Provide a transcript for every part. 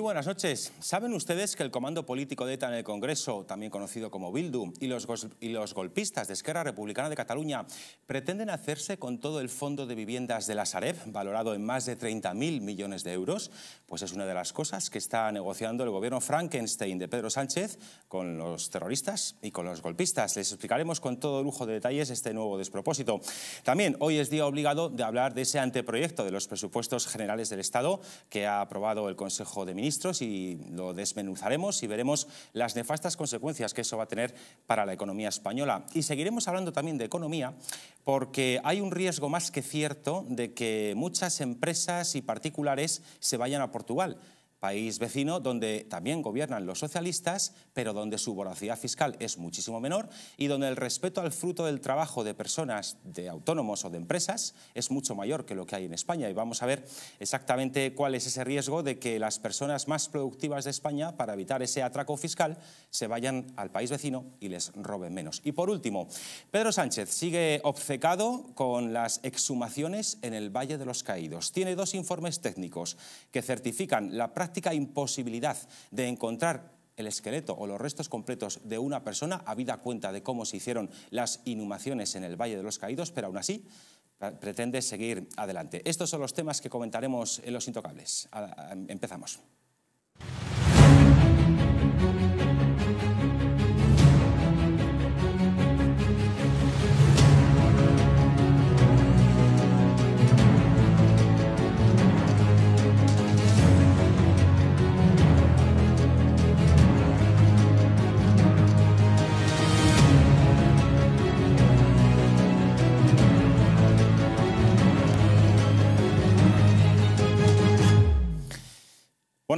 Muy buenas noches. ¿Saben ustedes que el comando político de ETA en el Congreso, también conocido como Bildu, y los, y los golpistas de Esquerra Republicana de Cataluña pretenden hacerse con todo el fondo de viviendas de la Sareb, valorado en más de 30.000 millones de euros? Pues es una de las cosas que está negociando el gobierno Frankenstein de Pedro Sánchez con los terroristas y con los golpistas. Les explicaremos con todo lujo de detalles este nuevo despropósito. También hoy es día obligado de hablar de ese anteproyecto de los presupuestos generales del Estado que ha aprobado el Consejo de Ministros y lo desmenuzaremos y veremos las nefastas consecuencias que eso va a tener para la economía española. Y seguiremos hablando también de economía porque hay un riesgo más que cierto de que muchas empresas y particulares se vayan a Portugal país vecino donde también gobiernan los socialistas, pero donde su voracidad fiscal es muchísimo menor y donde el respeto al fruto del trabajo de personas, de autónomos o de empresas, es mucho mayor que lo que hay en España. Y vamos a ver exactamente cuál es ese riesgo de que las personas más productivas de España, para evitar ese atraco fiscal, se vayan al país vecino y les roben menos. Y por último, Pedro Sánchez sigue obcecado con las exhumaciones en el Valle de los Caídos. Tiene dos informes técnicos que certifican la práctica práctica imposibilidad de encontrar el esqueleto o los restos completos de una persona, habida cuenta de cómo se hicieron las inhumaciones en el Valle de los Caídos, pero aún así pretende seguir adelante. Estos son los temas que comentaremos en Los Intocables. Empezamos.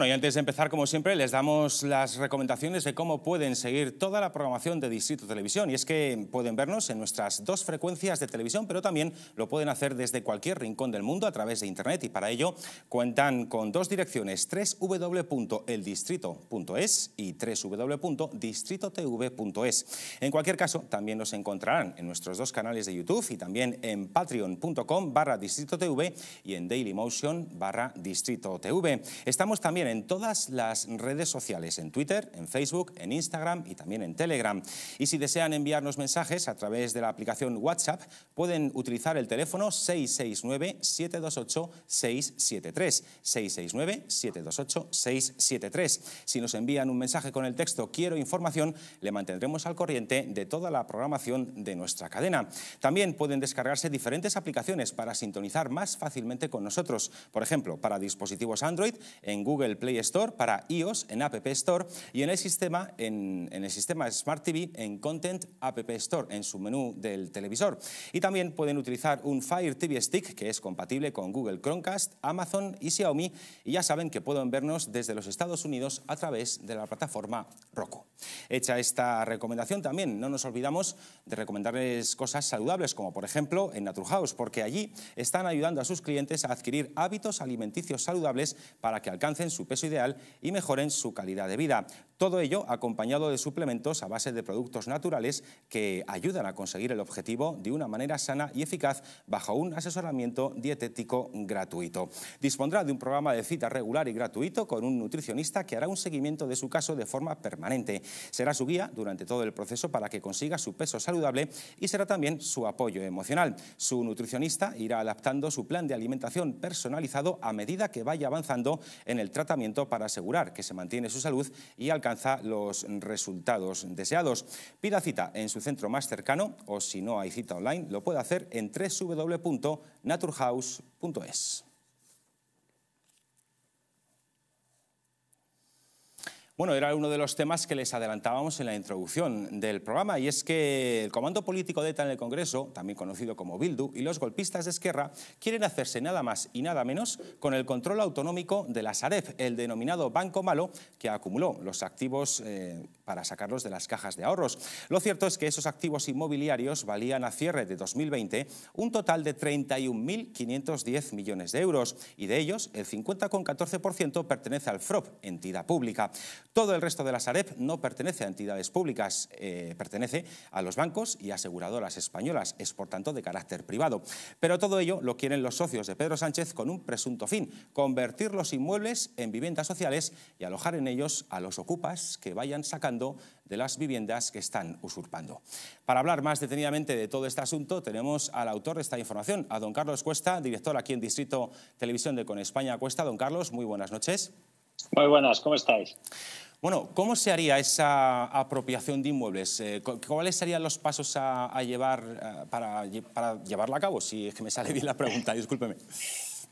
y antes de empezar, como siempre, les damos las recomendaciones de cómo pueden seguir toda la programación de Distrito Televisión. Y es que pueden vernos en nuestras dos frecuencias de televisión, pero también lo pueden hacer desde cualquier rincón del mundo a través de Internet. Y para ello cuentan con dos direcciones, www.eldistrito.es y www.distritotv.es. En cualquier caso, también nos encontrarán en nuestros dos canales de YouTube y también en patreon.com barra Distrito TV y en dailymotion barra Distrito TV. Estamos también en en todas las redes sociales, en Twitter, en Facebook, en Instagram y también en Telegram. Y si desean enviarnos mensajes a través de la aplicación WhatsApp, pueden utilizar el teléfono 669-728-673. 669-728-673. Si nos envían un mensaje con el texto Quiero información, le mantendremos al corriente de toda la programación de nuestra cadena. También pueden descargarse diferentes aplicaciones para sintonizar más fácilmente con nosotros. Por ejemplo, para dispositivos Android, en Google Play Store, para iOS en App Store y en el sistema, en, el sistema Smart TV en Content App Store, en su menú del televisor. Y también pueden utilizar un Fire TV Stick que es compatible con Google Chromecast, Amazon y Xiaomi y ya saben que pueden vernos desde los Estados Unidos a través de la plataforma Roku. Hecha esta recomendación también no nos olvidamos de recomendarles cosas saludables como por ejemplo en Naturhaus porque allí están ayudando a sus clientes a adquirir hábitos alimenticios saludables para que alcancen su peso ideal y mejoren su calidad de vida. Todo ello acompañado de suplementos a base de productos naturales que ayudan a conseguir el objetivo de una manera sana y eficaz bajo un asesoramiento dietético gratuito. Dispondrá de un programa de cita regular y gratuito con un nutricionista que hará un seguimiento de su caso de forma permanente. Será su guía durante todo el proceso para que consiga su peso saludable y será también su apoyo emocional. Su nutricionista irá adaptando su plan de alimentación personalizado a medida que vaya avanzando en el tratamiento para asegurar que se mantiene su salud y alcanza los resultados deseados. Pida cita en su centro más cercano o si no hay cita online, lo puede hacer en www.naturehouse.es. Bueno, era uno de los temas que les adelantábamos en la introducción del programa y es que el comando político de ETA en el Congreso, también conocido como Bildu, y los golpistas de Esquerra quieren hacerse nada más y nada menos con el control autonómico de la Saref, el denominado Banco Malo, que acumuló los activos eh, para sacarlos de las cajas de ahorros. Lo cierto es que esos activos inmobiliarios valían a cierre de 2020 un total de 31.510 millones de euros y de ellos el 50,14% pertenece al FROP, entidad pública. Todo el resto de la Sareb no pertenece a entidades públicas, eh, pertenece a los bancos y aseguradoras españolas, es por tanto de carácter privado. Pero todo ello lo quieren los socios de Pedro Sánchez con un presunto fin, convertir los inmuebles en viviendas sociales y alojar en ellos a los ocupas que vayan sacando de las viviendas que están usurpando. Para hablar más detenidamente de todo este asunto tenemos al autor de esta información, a don Carlos Cuesta, director aquí en Distrito Televisión de Con España Cuesta. Don Carlos, muy buenas noches. Muy buenas, ¿cómo estáis? Bueno, ¿cómo se haría esa apropiación de inmuebles? Eh, ¿Cuáles serían los pasos a, llevar eh, para, para, llevarla a cabo? Si es que me sale bien la pregunta, discúlpeme.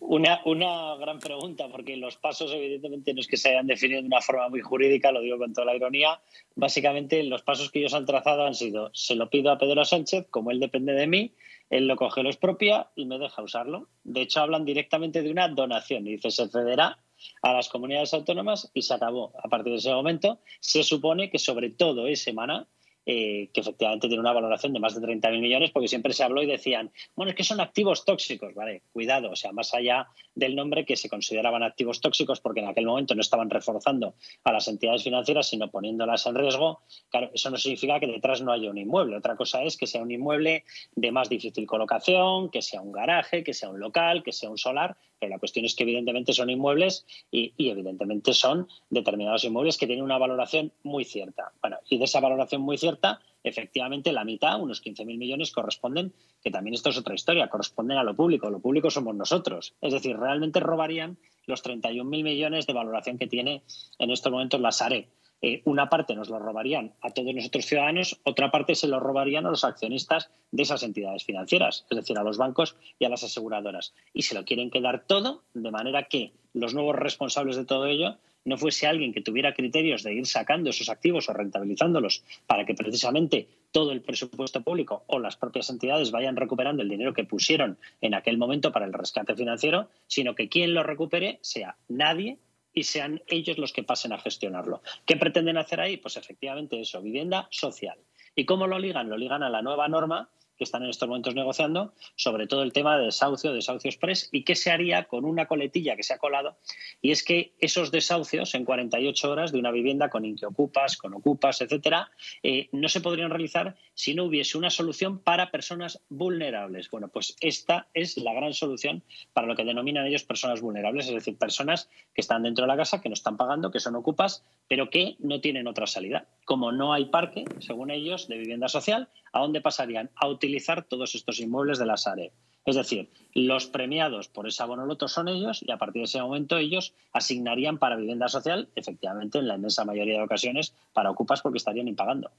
Una, una, gran pregunta, porque los pasos evidentemente no es que se hayan definido de una forma muy jurídica, lo digo con toda la ironía. Básicamente los pasos que ellos han trazado han sido, se lo pido a Pedro Sánchez, como él depende de mí, él lo coge, lo expropia y me deja usarlo. De hecho, hablan directamente de una donación y dice, se cederá a las comunidades autónomas y se acabó. A partir de ese momento, se supone que sobre todo ese semana eh, que efectivamente tiene una valoración de más de 30.000 millones, porque siempre se habló y decían, bueno, es que son activos tóxicos, ¿vale? Cuidado, o sea, más allá del nombre que se consideraban activos tóxicos, porque en aquel momento no estaban reforzando a las entidades financieras, sino poniéndolas en riesgo, claro, eso no significa que detrás no haya un inmueble. Otra cosa es que sea un inmueble de más difícil colocación, que sea un garaje, que sea un local, que sea un solar, pero la cuestión es que evidentemente son inmuebles y, evidentemente son determinados inmuebles que tienen una valoración muy cierta. Bueno, y de esa valoración muy cierta, efectivamente la mitad, unos 15.000 millones, corresponden, que también esto es otra historia, corresponden a lo público. Lo público somos nosotros. Es decir, realmente robarían los 31.000 millones de valoración que tiene en estos momentos la SARE eh, una parte nos lo robarían a todos nosotros ciudadanos, otra parte se lo robarían a los accionistas de esas entidades financieras, es decir, a los bancos y a las aseguradoras. Y se lo quieren quedar todo, de manera que los nuevos responsables de todo ello no fuese alguien que tuviera criterios de ir sacando esos activos o rentabilizándolos para que precisamente todo el presupuesto público o las propias entidades vayan recuperando el dinero que pusieron en aquel momento para el rescate financiero, sino que quien lo recupere sea nadie y sean ellos los que pasen a gestionarlo. ¿Qué pretenden hacer ahí? Pues efectivamente eso, vivienda social. ¿Y cómo lo ligan? Lo ligan a la nueva norma que están en estos momentos negociando sobre todo el tema de desahucio, desahucio express y qué se haría con una coletilla que se ha colado. Y es que esos desahucios en 48 horas de una vivienda con inquiocupas, con ocupas, etcétera, eh, no se podrían realizar si no hubiese una solución para personas vulnerables. Bueno, pues esta es la gran solución para lo que denominan ellos personas vulnerables, es decir, personas que están dentro de la casa, que no están pagando, que son ocupas, pero que no tienen otra salida como no hay parque, según ellos, de vivienda social, ¿a dónde pasarían? A utilizar todos estos inmuebles de la Sare. Es decir, los premiados por esa bonoloto son ellos y a partir de ese momento ellos asignarían para vivienda social, efectivamente, en la inmensa mayoría de ocasiones, para ocupas porque estarían impagando.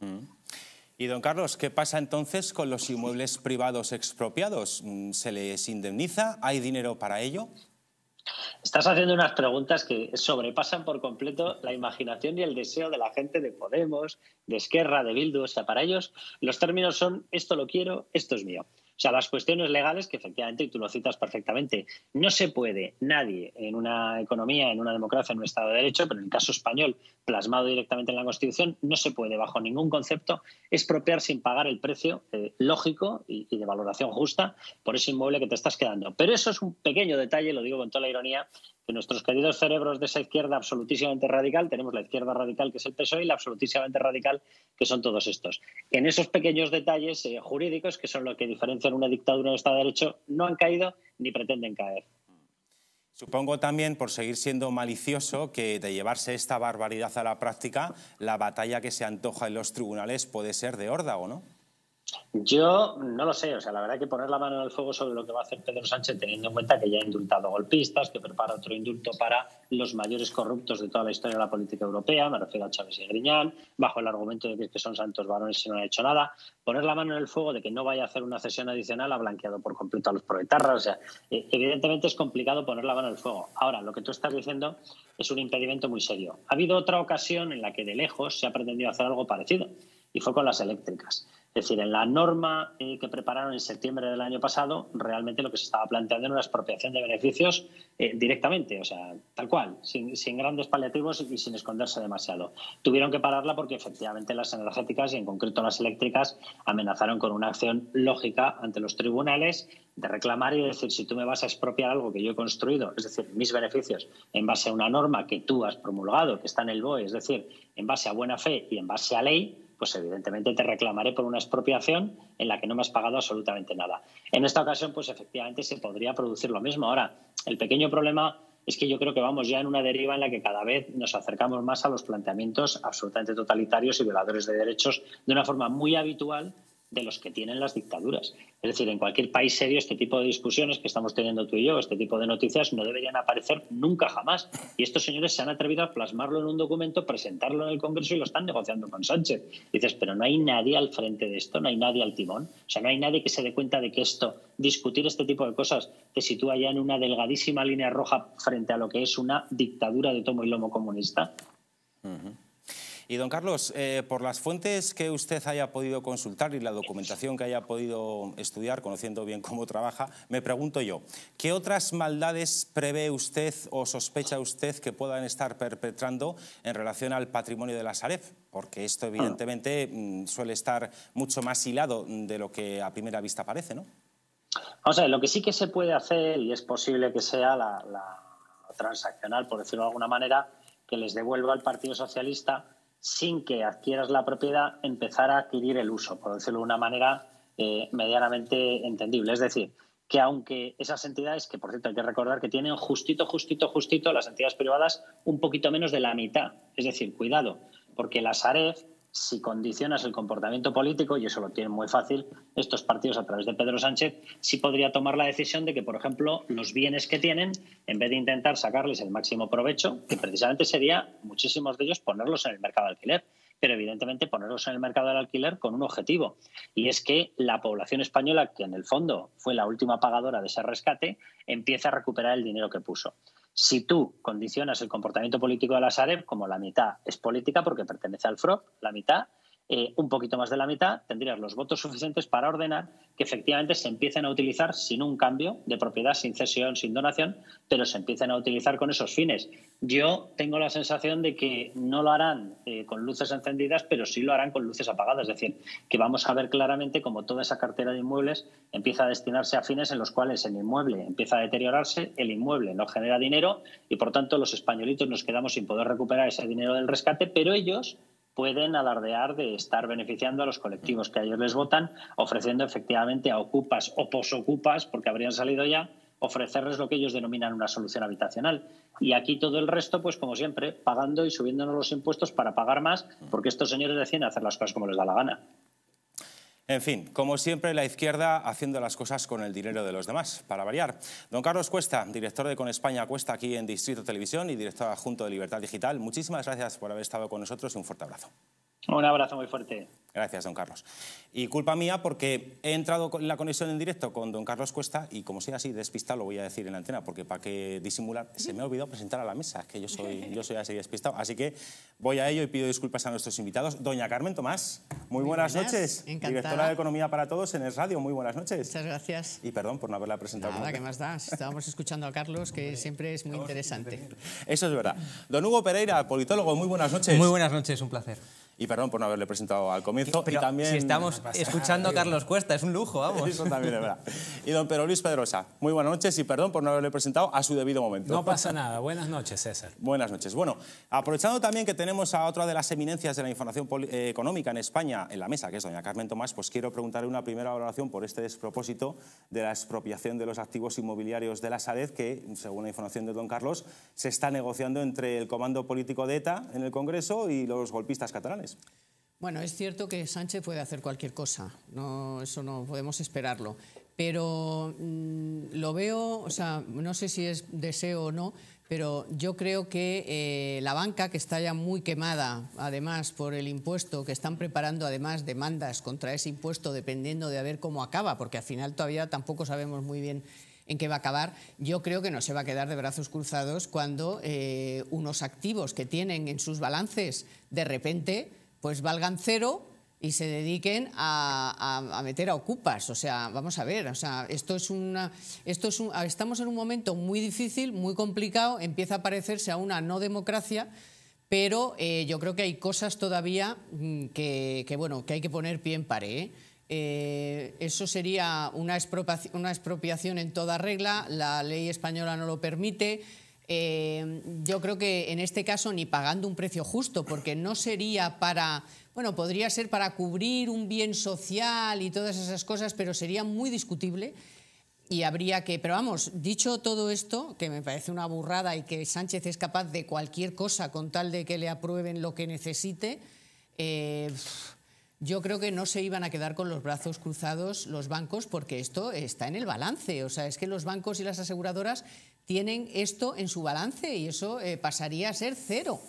Mm. Y don Carlos, ¿qué pasa entonces con los inmuebles privados expropiados? Mm, ¿Se les indemniza? ¿Hay dinero para ello? Estás haciendo unas preguntas que sobrepasan por completo la imaginación y el deseo de la gente de Podemos, de Esquerra, de Bildu. O sea, para ellos los términos son esto lo quiero, esto es mío. O sea, las cuestiones legales que efectivamente tú lo citas perfectamente. No se puede nadie en una economía, en una democracia, en un Estado de Derecho, pero en el caso español, plasmado directamente en la Constitución, no se puede bajo ningún concepto expropiar sin pagar el precio eh, lógico y de valoración justa por ese inmueble que te estás quedando. Pero eso es un pequeño detalle, lo digo con toda la ironía, que nuestros queridos cerebros de esa izquierda absolutísimamente radical, tenemos la izquierda radical que es el PSOE y la absolutísimamente radical que son todos estos. En esos pequeños detalles eh, jurídicos, que son lo que diferencian una dictadura de Estado de Derecho, no han caído ni pretenden caer. Supongo también, por seguir siendo malicioso, que de llevarse esta barbaridad a la práctica, la batalla que se antoja en los tribunales puede ser de horda, ¿o no? Yo no lo sé, o sea, la verdad que poner la mano en el fuego sobre lo que va a hacer Pedro Sánchez, teniendo en cuenta que ya ha indultado golpistas, que prepara otro indulto para los mayores corruptos de toda la historia de la política europea, me refiero a Chávez y Griñán, bajo el argumento de que son santos varones y no han hecho nada, poner la mano en el fuego de que no vaya a hacer una cesión adicional ha blanqueado por completo a los proletarras o sea, e-, evidentemente es complicado poner la mano en el fuego. Ahora, lo que tú estás diciendo es un impedimento muy serio. Ha habido otra ocasión en la que de lejos se ha pretendido hacer algo parecido, y fue con las eléctricas. Es decir, en la norma eh, que prepararon en septiembre del año pasado, realmente lo que se estaba planteando era una expropiación de beneficios eh, directamente, o sea, tal cual, sin, grandes paliativos y, y sin esconderse demasiado. Tuvieron que pararla porque efectivamente las energéticas y en concreto las eléctricas amenazaron con una acción lógica ante los tribunales de reclamar y decir, si tú me vas a expropiar algo que yo he construido, es decir, mis beneficios, en base a una norma que tú has promulgado, que está en el BOE, es decir, en base a buena fe y en base a ley, pues evidentemente te reclamaré por una expropiación en la que no me has pagado absolutamente nada. En esta ocasión, pues efectivamente se podría producir lo mismo. Ahora, el pequeño problema es que yo creo que vamos ya en una deriva en la que cada vez nos acercamos más a los planteamientos absolutamente totalitarios y violadores de derechos de una forma muy habitual de los que tienen las dictaduras. Es decir, en cualquier país serio este tipo de discusiones que estamos teniendo tú y yo, este tipo de noticias no deberían aparecer nunca jamás. Y estos señores se han atrevido a plasmarlo en un documento, presentarlo en el Congreso y lo están negociando con Sánchez. dices, pero no hay nadie al frente de esto, no hay nadie al timón. O sea, no hay nadie que se dé cuenta de que esto, discutir este tipo de cosas, te sitúa ya en una delgadísima línea roja frente a lo que es una dictadura de tomo y lomo comunista. Y don Carlos, eh, por las fuentes que usted haya podido consultar y la documentación que haya podido estudiar, conociendo bien cómo trabaja, me pregunto yo, ¿qué otras maldades prevé usted o sospecha usted que puedan estar perpetrando en relación al patrimonio de la Saref? Porque esto evidentemente mm, suele estar mucho más hilado de lo que a primera vista parece, ¿no? O sea, lo que sí que se puede hacer, y es posible que sea la transaccional, por decirlo de alguna manera, que les devuelva al Partido Socialista sin que adquieras la propiedad, empezar a adquirir el uso, por decirlo de una manera eh, medianamente entendible. Es decir, que aunque esas entidades, que por cierto hay que recordar que tienen justito, justito, justito las entidades privadas un poquito menos de la mitad. Es decir, cuidado, porque las Aref si condicionas el comportamiento político, y eso lo tienen muy fácil estos partidos a través de Pedro Sánchez, sí podría tomar la decisión de que, por ejemplo, los bienes que tienen, en vez de intentar sacarles el máximo provecho, que precisamente sería muchísimos de ellos ponerlos en el mercado de alquiler pero evidentemente ponerlos en el mercado de alquiler con un objetivo, y es que la población española, que en el fondo fue la última pagadora de ese rescate, empiece a recuperar el dinero que puso. Si tú condicionas el comportamiento político de la Sareb, como la mitad es política porque pertenece al FROP, la mitad, eh, un poquito más de la mitad, tendrías los votos suficientes para ordenar que efectivamente se empiecen a utilizar sin un cambio de propiedad, sin cesión, sin donación, pero se empiecen a utilizar con esos fines. Yo tengo la sensación de que no lo harán eh, con luces encendidas, pero sí lo harán con luces apagadas. Es decir, que vamos a ver claramente cómo toda esa cartera de inmuebles empieza a destinarse a fines en los cuales el inmueble empieza a deteriorarse, el inmueble no genera dinero y por tanto los españolitos nos quedamos sin poder recuperar ese dinero del rescate, pero ellos pueden alardear de estar beneficiando a los colectivos que a ellos les votan, ofreciendo efectivamente a ocupas o posocupas, porque habrían salido ya, ofrecerles lo que ellos denominan una solución habitacional. Y aquí todo el resto, pues como siempre, pagando y subiéndonos los impuestos para pagar más, porque estos señores deciden hacer las cosas como les da la gana. En fin, como siempre, la izquierda haciendo las cosas con el dinero de los demás, para variar. Don Carlos Cuesta, director de Con España Cuesta aquí en Distrito Televisión y director adjunto de Libertad Digital, muchísimas gracias por haber estado con nosotros y un fuerte abrazo. Un abrazo muy fuerte. Gracias, don Carlos. Y culpa mía porque he entrado en la conexión en directo con don Carlos Cuesta y como sea así despistado lo voy a decir en la antena porque para que disimular se me ha olvidado presentar a la mesa, que yo soy, yo soy así despistado. Así que voy a ello y pido disculpas a nuestros invitados. Doña Carmen Tomás, muy, buenas, noches. Encantada. Directora de Economía para Todos en el Radio, muy buenas noches. Muchas gracias. Y perdón por no haberla presentado. Nada, que más da? Estábamos escuchando a Carlos que siempre es muy interesante. Eso es verdad. Don Hugo Pereira, politólogo, muy buenas noches. Muy buenas noches, un placer. Y perdón por no haberle presentado al comienzo. también... si estamos escuchando a Carlos Cuesta, es un lujo, vamos. Eso también es verdad. Y don Pedro Luis Pedrosa, muy buenas noches y perdón por no haberle presentado a su debido momento. No pasa nada. Buenas noches, César. Buenas noches. Bueno, aprovechando también que tenemos a otra de las eminencias de la información eh, económica en España en la mesa, que es doña Carmen Tomás, pues quiero preguntarle una primera valoración por este despropósito de la expropiación de los activos inmobiliarios de la Sadez, que, según la información de don Carlos, se está negociando entre el comando político de ETA en el Congreso y los golpistas catalanes. Bueno, es cierto que Sánchez puede hacer cualquier cosa, no, eso no podemos esperarlo, pero mm, lo veo, o sea, no sé si es deseo o no, pero yo creo que eh, la banca, que está ya muy quemada, además, por el impuesto, que están preparando además demandas contra ese impuesto, dependiendo de a ver cómo acaba, porque al final todavía tampoco sabemos muy bien en qué va a acabar, yo creo que no se va a quedar de brazos cruzados cuando eh, unos activos que tienen en sus balances de repente pues valgan cero y se dediquen a, meter a ocupas. O sea, vamos a ver, o sea, esto es una, esto es estamos en un momento muy difícil, muy complicado, empieza a parecerse a una no democracia, pero eh, yo creo que hay cosas todavía mm, que, bueno, que hay que poner pie en pared. ¿eh? Eh, eso sería una una expropiación en toda regla, la ley española no lo permite. Eh, yo creo que en este caso ni pagando un precio justo, porque no sería para, bueno, podría ser para cubrir un bien social y todas esas cosas, pero sería muy discutible y habría que, pero vamos, dicho todo esto, que me parece una burrada y que Sánchez es capaz de cualquier cosa con tal de que le aprueben lo que necesite, eh, yo creo que no se iban a quedar con los brazos cruzados los bancos porque esto está en el balance. O sea, es que los bancos y las aseguradoras tienen esto en su balance y eso eh, pasaría a ser cero.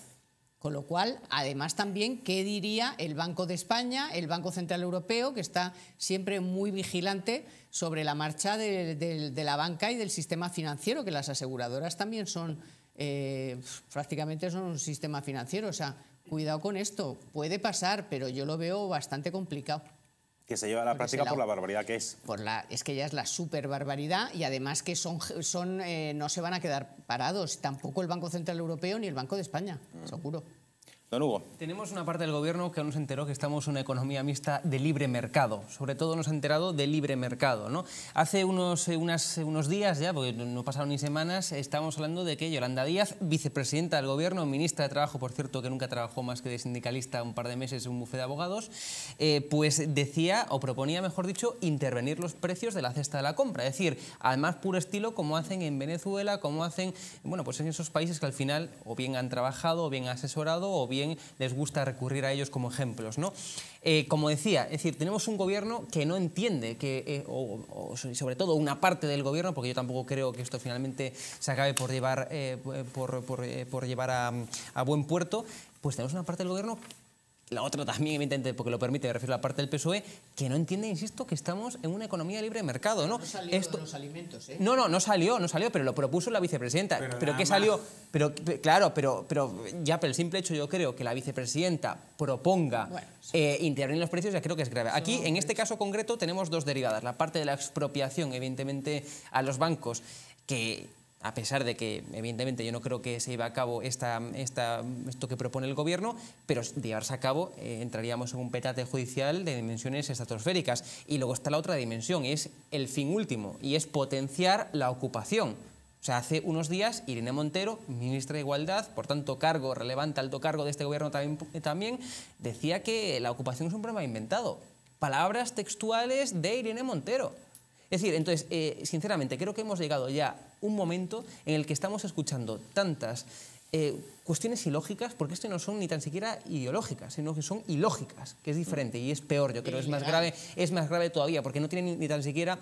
Con lo cual, además también, ¿qué diría el Banco de España, el Banco Central Europeo, que está siempre muy vigilante sobre la marcha de, la banca y del sistema financiero, que las aseguradoras también son, eh, prácticamente son un sistema financiero, o sea, cuidado con esto, puede pasar, pero yo lo veo bastante complicado. Que se lleva a la práctica por la barbaridad que es. Por la, es que ya es la super barbaridad y además que son, son eh, no se van a quedar parados, tampoco el Banco Central Europeo ni el Banco de España, mm. seguro. Tenemos una parte del gobierno que aún se enteró que estamos en una economía mixta de libre mercado. Sobre todo nos ha enterado de libre mercado. ¿no? Hace unos, eh, unos días ya, porque no pasaron ni semanas, estamos hablando de que Yolanda Díaz, vicepresidenta del gobierno, ministra de Trabajo, por cierto, que nunca trabajó más que de sindicalista un par de meses en un bufete de abogados, eh, pues decía, o proponía, mejor dicho, intervenir los precios de la cesta de la compra. Es decir, al más puro estilo, como hacen en Venezuela, como hacen bueno, pues en esos países que al final o bien han trabajado, o bien asesorado, o bien les gusta recurrir a ellos como ejemplos. ¿no? Eh, como decía, es decir, tenemos un gobierno que no entiende, que, eh, sobre todo una parte del gobierno, porque yo tampoco creo que esto finalmente se acabe por llevar, eh, por, llevar a, a buen puerto, pues tenemos una parte del gobierno la otra también, evidentemente, porque lo permite, me refiero a la parte del PSOE, que no entiende, insisto, que estamos en una economía libre de mercado, ¿no? No salió Esto... los alimentos, ¿eh? No, no, no salió, no salió, pero lo propuso la vicepresidenta. Pero, que qué salió? Pero, claro, pero, pero ya, por el simple hecho, yo creo que la vicepresidenta proponga eh, intervenir intervenir los precios, ya creo que es grave. Aquí, en este caso concreto, tenemos dos derivadas. La parte de la expropiación, evidentemente, a los bancos, que a pesar de que, evidentemente, yo no creo que se lleve a cabo esta, esto que propone el Gobierno, pero de llevarse a cabo eh, entraríamos en un petate judicial de dimensiones estratosféricas. Y luego está la otra dimensión, es el fin último, y es potenciar la ocupación. O sea, hace unos días Irene Montero, ministra de Igualdad, por tanto cargo relevante, alto cargo de este gobierno también, también decía que la ocupación es un problema inventado. Palabras textuales de Irene Montero. Es decir, entonces, eh, sinceramente, creo que hemos llegado ya a un momento en el que estamos escuchando tantas eh, cuestiones ilógicas, porque esto no son ni tan siquiera ideológicas, sino que son ilógicas, que es diferente y es peor, yo creo, es más grave, es más grave todavía, porque no tienen ni tan siquiera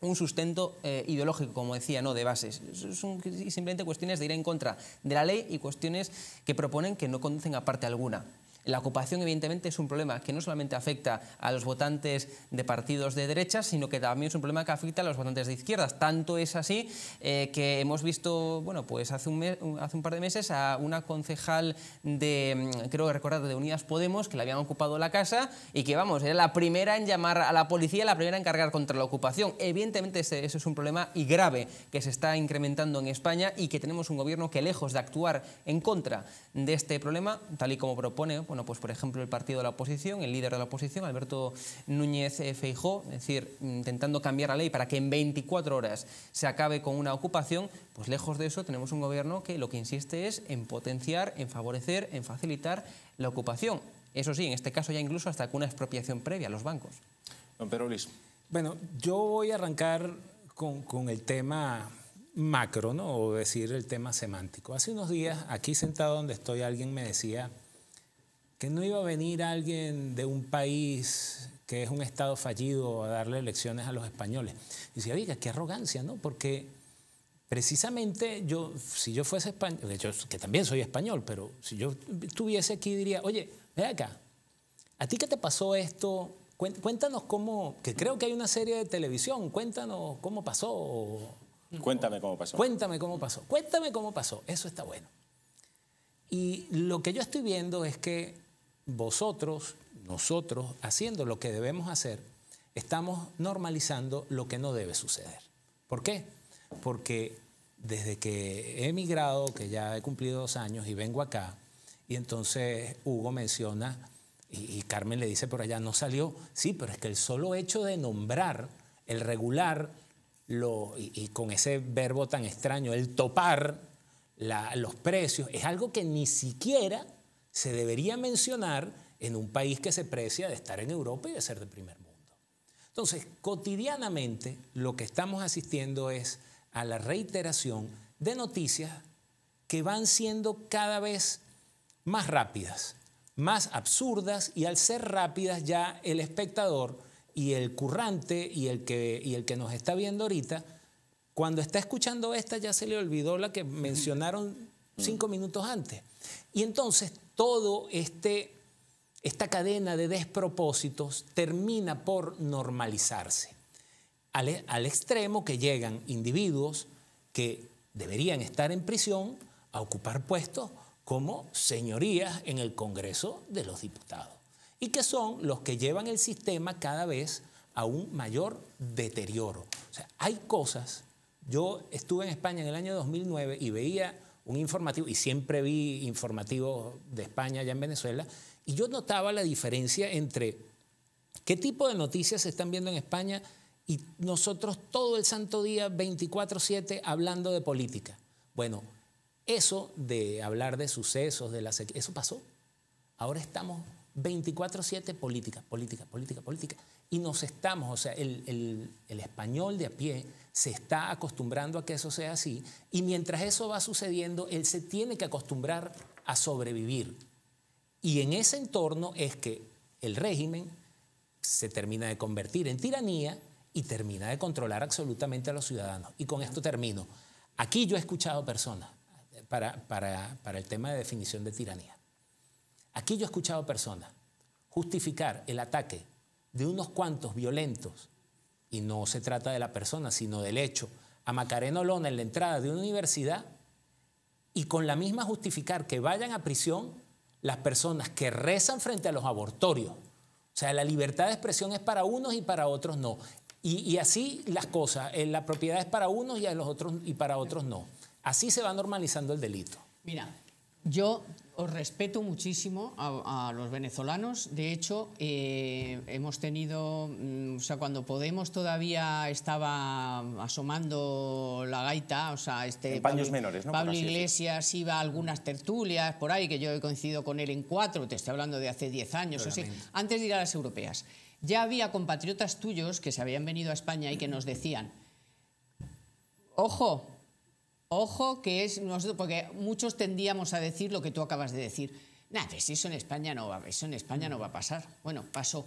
un sustento eh, ideológico, como decía, no de bases. Son simplemente cuestiones de ir en contra de la ley y cuestiones que proponen que no conducen a parte alguna. La ocupación, evidentemente, es un problema que no solamente afecta a los votantes de partidos de derecha, sino que también es un problema que afecta a los votantes de izquierdas. Tanto es así eh, que hemos visto, bueno, pues hace un, hace par de meses a una concejal de, mm, creo recordar, de Unidas Podemos, que le habían ocupado la casa y que, vamos, era la primera en llamar a la policía, la primera en cargar contra la ocupación. Evidentemente, ese, es un problema y grave que se está incrementando en España y que tenemos un gobierno que, lejos de actuar en contra de este problema, tal y como propone, bueno, pues por ejemplo el partido de la oposición, el líder de la oposición, Alberto Núñez eh, Feijó, es decir, intentando cambiar la ley para que en 24 horas se acabe con una ocupación, pues lejos de eso tenemos un gobierno que lo que insiste es en potenciar, en favorecer, en facilitar la ocupación. Eso sí, en este caso ya incluso hasta con una expropiación previa a los bancos. Don Pedro Luis. Bueno, yo voy a arrancar con, con el tema macro, ¿no? o decir el tema semántico. Hace unos días, aquí sentado donde estoy, alguien me decía, que no iba a venir alguien de un país que es un estado fallido a darle elecciones a los españoles. Y decía, diga, qué arrogancia, ¿no? Porque precisamente yo, si yo fuese español, que también soy español, pero si yo estuviese aquí diría, oye, ve acá, ¿a ti qué te pasó esto? Cuéntanos cómo, que creo que hay una serie de televisión, cuéntanos cómo pasó. Cuéntame cómo pasó. Cuéntame cómo pasó. Cuéntame cómo pasó. Eso está bueno. Y lo que yo estoy viendo es que vosotros, nosotros, haciendo lo que debemos hacer, estamos normalizando lo que no debe suceder. ¿Por qué? Porque desde que he emigrado, que ya he cumplido dos años y vengo acá, y entonces Hugo menciona, y, Carmen le dice por allá, no salió, sí, pero es que el solo hecho de nombrar el regular, lo, y, con ese verbo tan extraño, el topar los precios, es algo que ni siquiera se debería mencionar en un país que se precia de estar en Europa y de ser de primer mundo. Entonces, cotidianamente lo que estamos asistiendo es a la reiteración de noticias que van siendo cada vez más rápidas, más absurdas y al ser rápidas ya el espectador y el currante y el que, y el que nos está viendo ahorita, cuando está escuchando esta ya se le olvidó la que mencionaron cinco minutos antes. Y entonces todo este esta cadena de despropósitos termina por normalizarse, al, al, extremo que llegan individuos que deberían estar en prisión a ocupar puestos como señorías en el Congreso de los Diputados, y que son los que llevan el sistema cada vez a un mayor deterioro. O sea, hay cosas, yo estuve en España en el año 2009 y veía un informativo, y siempre vi informativos de España allá en Venezuela, y yo notaba la diferencia entre qué tipo de noticias se están viendo en España y nosotros todo el santo día, 24/7, hablando de política. Bueno, eso de hablar de sucesos, de la eso pasó. Ahora estamos 24/7 política, política, política, política. Y nos estamos, o sea, el español de a pie se está acostumbrando a que eso sea así y mientras eso va sucediendo, él se tiene que acostumbrar a sobrevivir. Y en ese entorno es que el régimen se termina de convertir en tiranía y termina de controlar absolutamente a los ciudadanos. Y con esto termino. Aquí yo he escuchado personas para, para, para el tema de definición de tiranía. Aquí yo he escuchado personas justificar el ataque de unos cuantos violentos y no se trata de la persona, sino del hecho. A Macarena Olona en la entrada de una universidad y con la misma justificar que vayan a prisión las personas que rezan frente a los abortorios. O sea, la libertad de expresión es para unos y para otros no. Y, así las cosas, eh, la propiedad es para unos y, los otros, y para otros no. Así se va normalizando el delito. Mira, yo os respeto muchísimo a, los venezolanos. De hecho, eh, hemos tenido, mm, o sea, cuando Podemos todavía estaba asomando la gaita, o sea, este... En paños menores, ¿no? Pablo Iglesias iba a algunas tertulias por ahí, que yo he coincidido con él en cuatro, te estoy hablando de hace diez años, o sea, antes de ir a las europeas. Ya había compatriotas tuyos que se habían venido a España y que nos decían, ojo, Ojo que es porque muchos tendíamos a decir lo que tú acabas de decir. Nada, pues eso en España no va, eso en España no va a pasar. Bueno, pasó.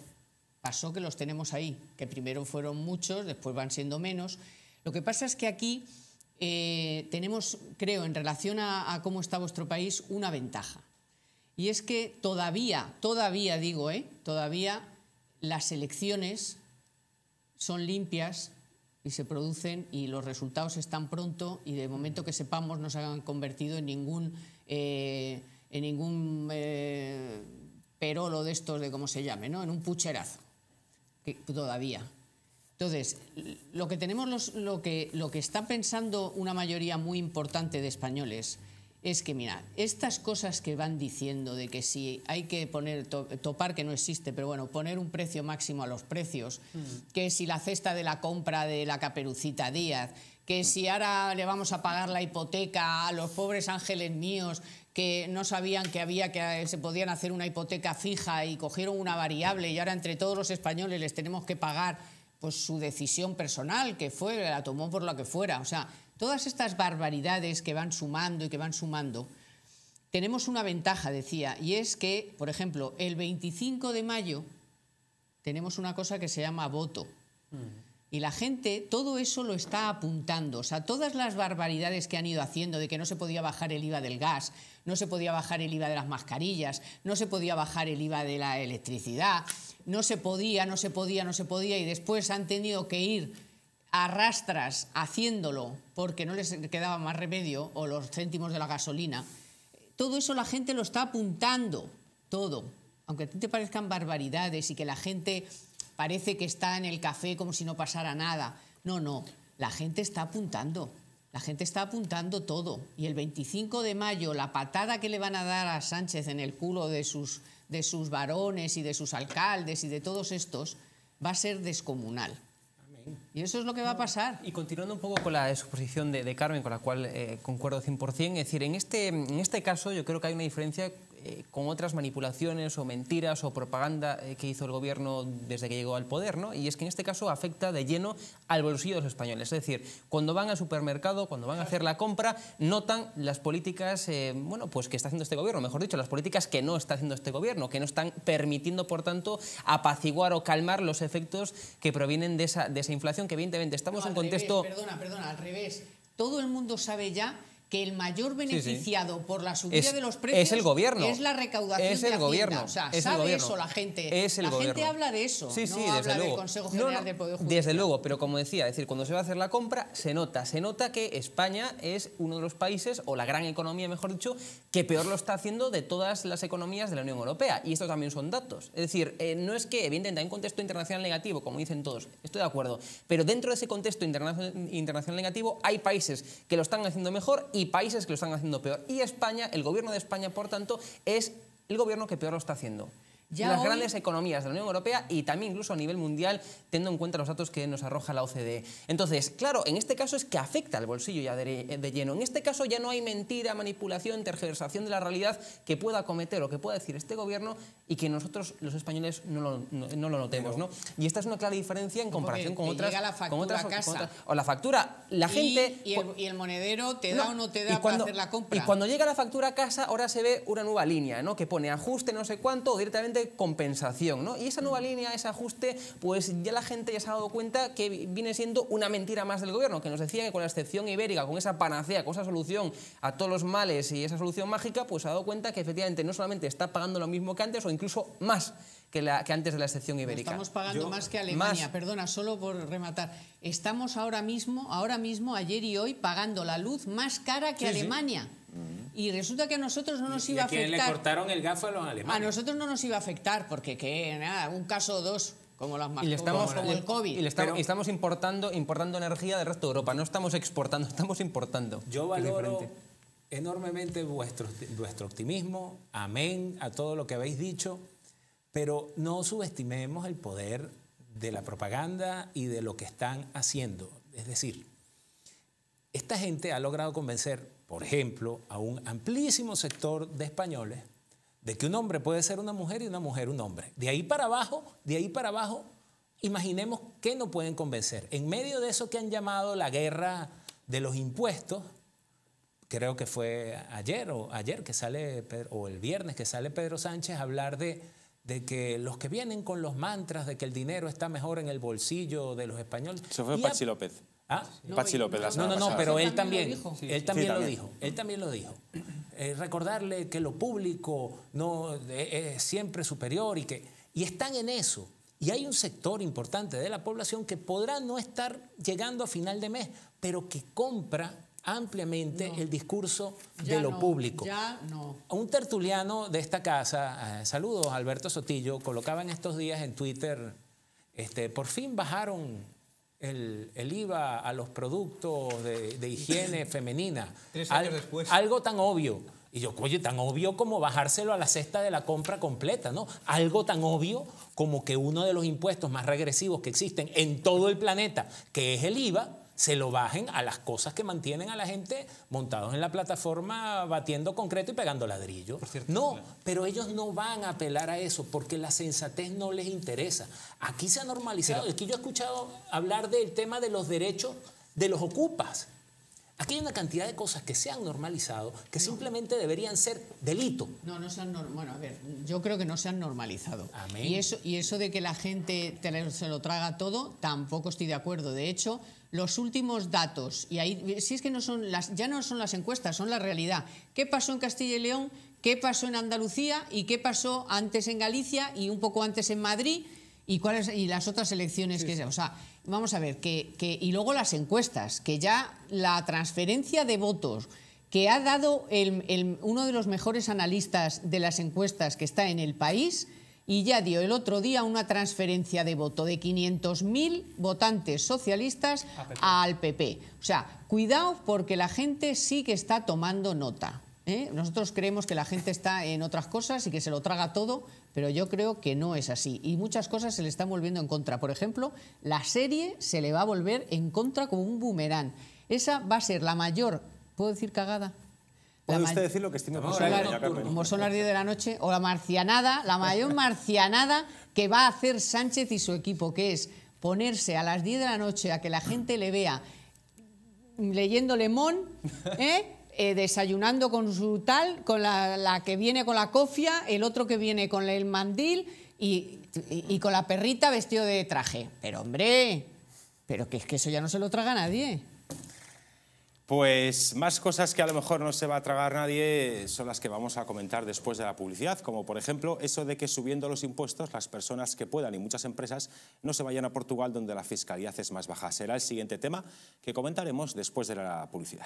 Pasó que los tenemos ahí, que primero fueron muchos, después van siendo menos. Lo que pasa es que aquí eh, tenemos, creo, en relación a, cómo está vuestro país, una ventaja. Y es que todavía, todavía digo, eh, todavía las elecciones son limpias y se producen y los resultados están pronto y de momento que sepamos no se han convertido en ningún, eh, en ningún eh, perolo de estos, de cómo se llame, ¿no? en un pucherazo, todavía. Entonces, lo que tenemos, los, lo, que, lo que está pensando una mayoría muy importante de españoles es que, mira, estas cosas que van diciendo de que si hay que poner, topar que no existe, pero bueno, poner un precio máximo a los precios, mm. que si la cesta de la compra de la caperucita Díaz, que si ahora le vamos a pagar la hipoteca a los pobres ángeles míos que no sabían que había que eh, se podían hacer una hipoteca fija y cogieron una variable y ahora entre todos los españoles les tenemos que pagar pues su decisión personal que fue la tomó por lo que fuera, o sea, Todas estas barbaridades que van sumando y que van sumando, tenemos una ventaja, decía, y es que, por ejemplo, el 25 de mayo tenemos una cosa que se llama voto. Y la gente todo eso lo está apuntando. O sea, todas las barbaridades que han ido haciendo de que no se podía bajar el IVA del gas, no se podía bajar el IVA de las mascarillas, no se podía bajar el IVA de la electricidad, no se podía, no se podía, no se podía, y después han tenido que ir arrastras haciéndolo porque no les quedaba más remedio o los céntimos de la gasolina, todo eso la gente lo está apuntando, todo. Aunque a ti te parezcan barbaridades y que la gente parece que está en el café como si no pasara nada. No, no, la gente está apuntando, la gente está apuntando todo. Y el 25 de mayo, la patada que le van a dar a Sánchez en el culo de sus, de sus varones y de sus alcaldes y de todos estos, va a ser descomunal. Y eso es lo que va a pasar. Y continuando un poco con la exposición de, Carmen, con la cual eh, concuerdo 100%, es decir, en este, en este caso yo creo que hay una diferencia eh, con otras manipulaciones o mentiras o propaganda eh, que hizo el gobierno desde que llegó al poder, ¿no? Y es que en este caso afecta de lleno al bolsillo de los españoles. Es decir, cuando van al supermercado, cuando van a hacer la compra, notan las políticas, eh, bueno, pues que está haciendo este gobierno, mejor dicho, las políticas que no está haciendo este gobierno, que no están permitiendo, por tanto, apaciguar o calmar los efectos que provienen de esa, de esa inflación que evidentemente estamos en contexto... perdona, perdona, al revés. Todo el mundo sabe ya que el mayor beneficiado por la subida de los precios es el gobierno es la recaudación es el gobierno o sea, sabe eso la gente es el la gente habla de eso no habla desde del Consejo General de desde luego pero como decía decir cuando se va a hacer la compra se nota se nota que España es uno de los países o la gran economía mejor dicho que peor lo está haciendo de todas las economías de la Unión Europea y esto también son datos es decir eh, no es que evidentemente hay un contexto internacional negativo como dicen todos estoy de acuerdo pero dentro de ese contexto internacional negativo hay países que lo están haciendo mejor y países que lo están haciendo peor. Y España, el gobierno de España, por tanto, es el gobierno que peor lo está haciendo las grandes economías de la Unión Europea y también incluso a nivel mundial, teniendo en cuenta los datos que nos arroja la OCDE. Entonces, claro, en este caso es que afecta al bolsillo ya de, lleno. En este caso ya no hay mentira, manipulación, tergiversación de la realidad que pueda cometer o que pueda decir este gobierno y que nosotros los españoles no lo, notemos. ¿no? Y esta es una clara diferencia en comparación con, otras, llega con casa. O la factura, la gente... Y el, monedero te da o no te da para hacer la compra. Y cuando llega la factura a casa, ahora se ve una nueva línea, ¿no? Que pone ajuste no sé cuánto directamente compensación. ¿no? Y esa nueva mm. línea, ese ajuste, pues ya la gente ya se ha dado cuenta que viene siendo una mentira más del gobierno, que nos decía que con la excepción ibérica, con esa panacea, con esa solución a todos los males y esa solución mágica, pues se ha dado cuenta que efectivamente no solamente está pagando lo mismo que antes o incluso más que, la, que antes de la excepción ibérica. Estamos pagando más que Alemania, perdona, solo por rematar. Estamos ahora mismo, ahora mismo, ayer y hoy, pagando la luz más cara que Alemania. Y resulta que a nosotros no nos iba a afectar. ¿Y a le cortaron el gafo a los alemanes? A nosotros no nos iba a afectar, porque que, nada, un caso o dos como las más y estamos, el COVID. Y estamos, estamos, importando, importando energía del resto de Europa, no estamos exportando, estamos importando. Yo valoro enormemente vuestro, vuestro optimismo, amén a todo lo que habéis dicho, pero no subestimemos el poder de la propaganda y de lo que están haciendo. Es decir, esta gente ha logrado convencer por ejemplo, a un amplísimo sector de españoles de que un hombre puede ser una mujer y una mujer un hombre. De ahí para abajo, de ahí para abajo, imaginemos que no pueden convencer. En medio de eso que han llamado la guerra de los impuestos, creo que fue ayer o ayer que sale el viernes que sale Pedro Sánchez a hablar de de que los que vienen con los mantras de que el dinero está mejor en el bolsillo de los españoles. Se fue Pachi López. ¿Ah? No, Pachi López, la No, no, no, pero él también, él también, lo dijo, él también lo dijo. Eh, recordarle que lo público no es eh, siempre superior y que y están en eso. Y hay un sector importante de la población que podrá no estar llegando a final de mes, pero que compra ampliamente el discurso de lo público. Ya no. Un tertuliano de esta casa, eh, saludos Alberto Sotillo, colocaba en estos días en Twitter, este, por fin bajaron el, IVA a los productos de, higiene femenina. después. Algo tan obvio. Y yo, oye, tan obvio como bajárselo a la cesta de la compra completa, ¿no? Algo tan obvio como que uno de los impuestos más regresivos que existen en todo el planeta, que es el IVA, se lo bajen a las cosas que mantienen a la gente montados en la plataforma batiendo concreto y pegando ladrillo. no, pero ellos no van a apelar a eso porque la sensatez no les interesa. Aquí se ha normalizado, aquí que yo he escuchado hablar del tema de los derechos de los ocupas. Aquí hay una cantidad de cosas que se han normalizado que simplemente deberían ser delito. No, no se han bueno, a ver, yo creo que no se han normalizado. Y eso y eso de que la gente se lo traga todo, tampoco estoy de acuerdo. De hecho, los últimos datos, y ahí, si es que no son las, ya no son las encuestas, son la realidad. ¿Qué pasó en Castilla y León? ¿Qué pasó en Andalucía? ¿Y qué pasó antes en Galicia y un poco antes en Madrid? ¿Y, cuáles, y las otras elecciones que... O sea, vamos a ver, que, y luego las encuestas, que ya la transferencia de votos que ha dado uno de los mejores analistas de las encuestas que está en el país y ya dio el otro día una transferencia de voto de 500.000 votantes socialistas al PP. O sea, cuidado porque la gente sí que está tomando nota. ¿eh? Nosotros creemos que la gente está en otras cosas y que se lo traga todo, pero yo creo que no es así. Y muchas cosas se le están volviendo en contra. Por ejemplo, la serie se le va a volver en contra como un boomerang. Esa va a ser la mayor, puedo decir cagada, Puede usted decir lo que estime como son las 10 de la noche, o la marcianada, la mayor marcianada que va a hacer Sánchez y su equipo, que es ponerse a las 10 de la noche a que la gente le vea leyendo Lemón, ¿eh? Eh, desayunando con su tal, con la, que viene con la cofia, el otro que viene con el mandil y, y con la perrita vestido de traje. Pero hombre, pero que es que eso ya no se lo traga nadie. Pues más cosas que a lo mejor no se va a tragar nadie son las que vamos a comentar después de la publicidad, como por ejemplo eso de que subiendo los impuestos las personas que puedan y muchas empresas no se vayan a Portugal donde la fiscalidad es más baja. Será el siguiente tema que comentaremos después de la publicidad.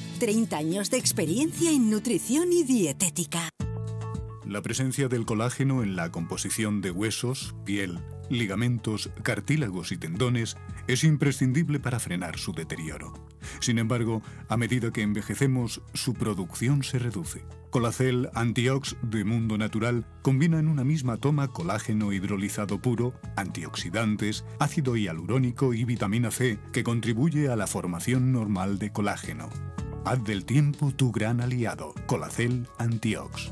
30 años de experiencia en nutrición y dietética. La presencia del colágeno en la composición de huesos, piel, ligamentos, cartílagos y tendones es imprescindible para frenar su deterioro. Sin embargo, a medida que envejecemos, su producción se reduce. Colacel Antiox de Mundo Natural combina en una misma toma colágeno hidrolizado puro, antioxidantes, ácido hialurónico y vitamina C que contribuye a la formación normal de colágeno. Haz del tiempo tu gran aliado, Colacel Antiox.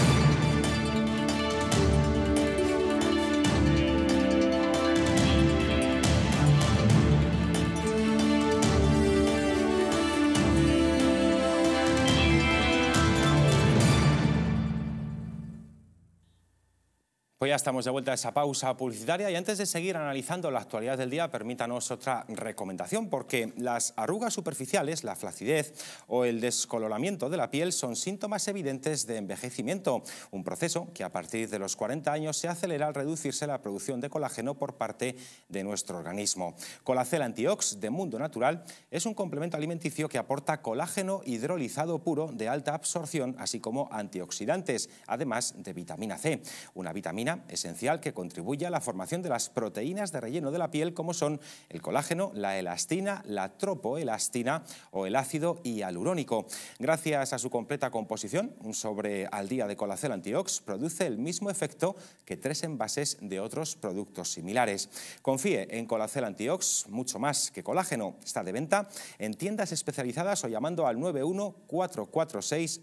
Pues ya estamos de vuelta a esa pausa publicitaria y antes de seguir analizando la actualidad del día, permítanos otra recomendación porque las arrugas superficiales, la flacidez o el descoloramiento de la piel son síntomas evidentes de envejecimiento, un proceso que a partir de los 40 años se acelera al reducirse la producción de colágeno por parte de nuestro organismo. Colacel Antiox de Mundo Natural es un complemento alimenticio que aporta colágeno hidrolizado puro de alta absorción, así como antioxidantes, además de vitamina C, una vitamina esencial que contribuye a la formación de las proteínas de relleno de la piel como son el colágeno, la elastina, la tropoelastina o el ácido hialurónico. Gracias a su completa composición, un sobre al día de Colacel Antiox produce el mismo efecto que tres envases de otros productos similares. Confíe en Colacel Antiox, mucho más que colágeno. Está de venta en tiendas especializadas o llamando al 91446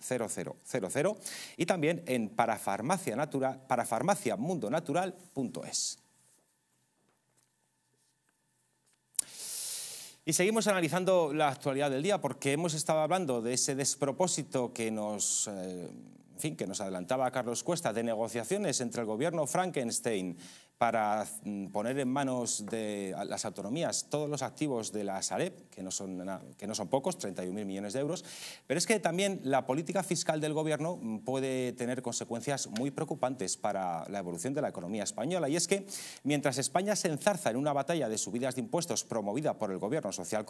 0000 y también en parafarmacia natural, parafarmaciamundonatural.es. Y seguimos analizando la actualidad del día porque hemos estado hablando de ese despropósito que nos, eh, que nos adelantaba Carlos Cuesta, de negociaciones entre el gobierno Frankenstein para mm, poner en manos de las autonomías todos los activos de la Sareb, que no son, que no son pocos, 31.000 millones de euros, pero es que también la política fiscal del Gobierno mm, puede tener consecuencias muy preocupantes para la evolución de la economía española. Y es que mientras España se enzarza en una batalla de subidas de impuestos promovida por el Gobierno socialcomunista,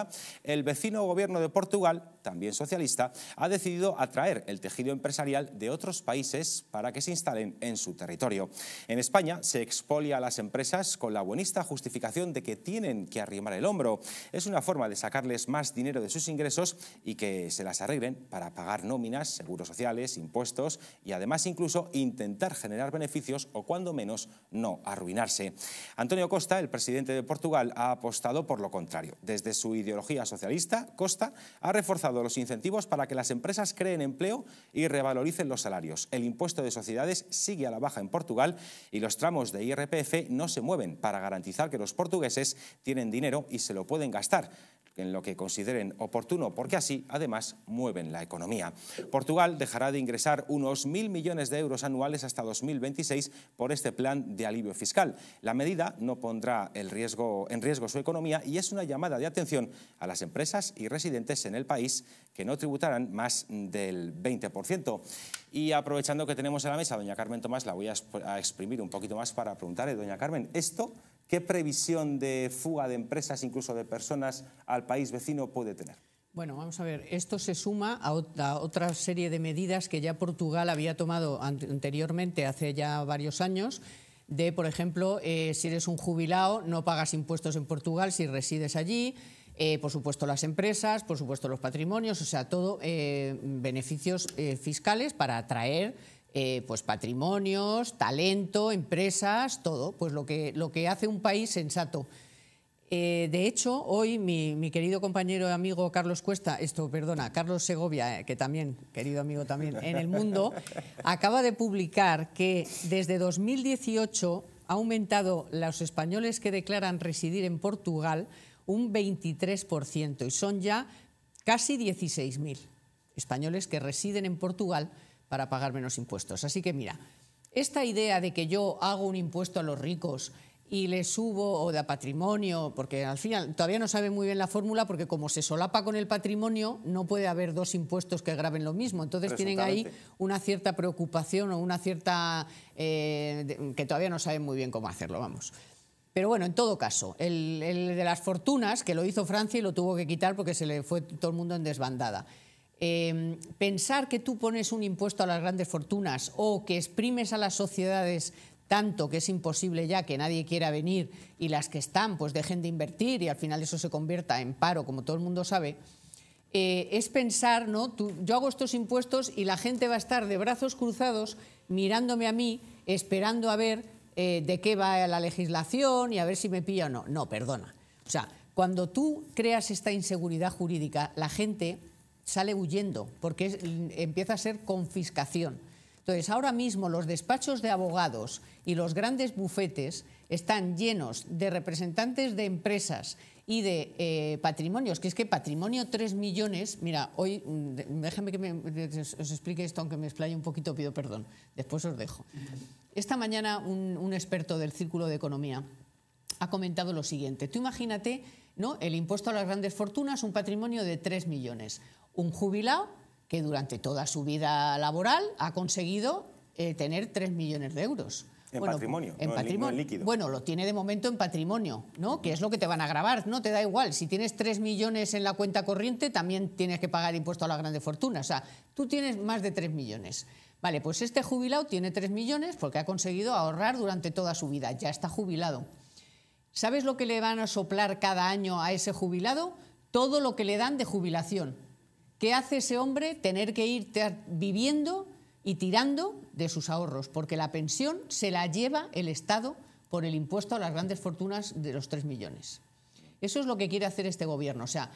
comunista, el vecino Gobierno de Portugal, también socialista, ha decidido atraer el tejido empresarial de otros países para que se instalen en su territorio. En España se expolia a las empresas con la buenista justificación de que tienen que arrimar el hombro. Es una forma de sacarles más dinero de sus ingresos y que se las arreglen para pagar nóminas, seguros sociales, impuestos y además incluso intentar generar beneficios o cuando menos no arruinarse. Antonio Costa, el presidente de Portugal, ha apostado por lo contrario. Desde su ideología socialista, Costa ha reforzado los incentivos para que las empresas creen empleo y revaloricen los salarios. El impuesto de sociedades sigue a la baja en Portugal y los tramos de IRPF no se mueven para garantizar que los portugueses tienen dinero y se lo pueden gastar en lo que consideren oportuno, porque así, además, mueven la economía. Portugal dejará de ingresar unos mil millones de euros anuales hasta 2026 por este plan de alivio fiscal. La medida no pondrá el riesgo, en riesgo su economía y es una llamada de atención a las empresas y residentes en el país que no tributarán más del 20%. Y aprovechando que tenemos en la mesa a doña Carmen Tomás, la voy a exprimir un poquito más para preguntarle, doña Carmen, ¿esto ¿Qué previsión de fuga de empresas, incluso de personas, al país vecino puede tener? Bueno, vamos a ver, esto se suma a otra, serie de medidas que ya Portugal había tomado anteriormente, hace ya varios años, de, por ejemplo, eh, si eres un jubilado, no pagas impuestos en Portugal si resides allí, eh, por supuesto las empresas, por supuesto los patrimonios, o sea, todo eh, beneficios fiscales para atraer eh, pues patrimonios, talento, empresas, todo, pues lo que, lo que hace un país sensato. Eh, de hecho, hoy mi, querido compañero y amigo Carlos Cuesta, esto, perdona, Carlos Segovia, eh, que también, querido amigo también, en el mundo, acaba de publicar que desde 2018 ha aumentado los españoles que declaran residir en Portugal un 23% y son ya casi 16.000 españoles que residen en Portugal para pagar menos impuestos. Así que mira, esta idea de que yo hago un impuesto a los ricos y le subo o de patrimonio, porque al final todavía no sabe muy bien la fórmula, porque como se solapa con el patrimonio, no puede haber dos impuestos que graben lo mismo. Entonces tienen ahí una cierta preocupación o una cierta... Eh, que todavía no saben muy bien cómo hacerlo, vamos. Pero bueno, en todo caso, el, el de las fortunas, que lo hizo Francia y lo tuvo que quitar porque se le fue todo el mundo en desbandada. Em, pensar que tú pones un impuesto a las grandes fortunas o que exprimes a las sociedades tanto que es imposible ya que nadie quiera venir y las que están pues dejen de invertir y al final eso se convierta en paro, como todo el mundo sabe, eh, es pensar, ¿no? yo hago estos impuestos y la gente va a estar de brazos cruzados mirándome a mí, esperando a ver eh, de qué va la legislación y a ver si me pilla o no. No, perdona. O sea, cuando tú creas esta inseguridad jurídica, la gente sale huyendo, porque empieza a ser confiscación. Entonces, ahora mismo los despachos de abogados y los grandes bufetes están llenos de representantes de empresas y de eh, patrimonios, que es que patrimonio 3 millones, mira, hoy mm, Déjenme que me, os explique esto, aunque me explaye un poquito, pido perdón, después os dejo. Esta mañana un experto del Círculo de Economía ha comentado lo siguiente, tú imagínate ¿no? El impuesto a las grandes fortunas, un patrimonio de 3 millones. Un jubilado que durante toda su vida laboral ha conseguido eh, tener 3 millones de euros. En patrimonio, en patrimonio. líquido. Bueno, lo tiene de momento en patrimonio, ¿no? Que es lo que te van a grabar, no te da igual. Si tienes 3 millones en la cuenta corriente, también tienes que pagar impuesto a las grandes fortunas. O sea, tú tienes más de 3 millones. Vale, pues este jubilado tiene 3 millones porque ha conseguido ahorrar durante toda su vida, ya está jubilado. ¿Sabes lo que le van a soplar cada año a ese jubilado? Todo lo que le dan de jubilación. ¿Qué hace ese hombre tener que ir viviendo y tirando de sus ahorros? Porque la pensión se la lleva el Estado por el impuesto a las grandes fortunas de los 3 millones. Eso es lo que quiere hacer este gobierno. O sea,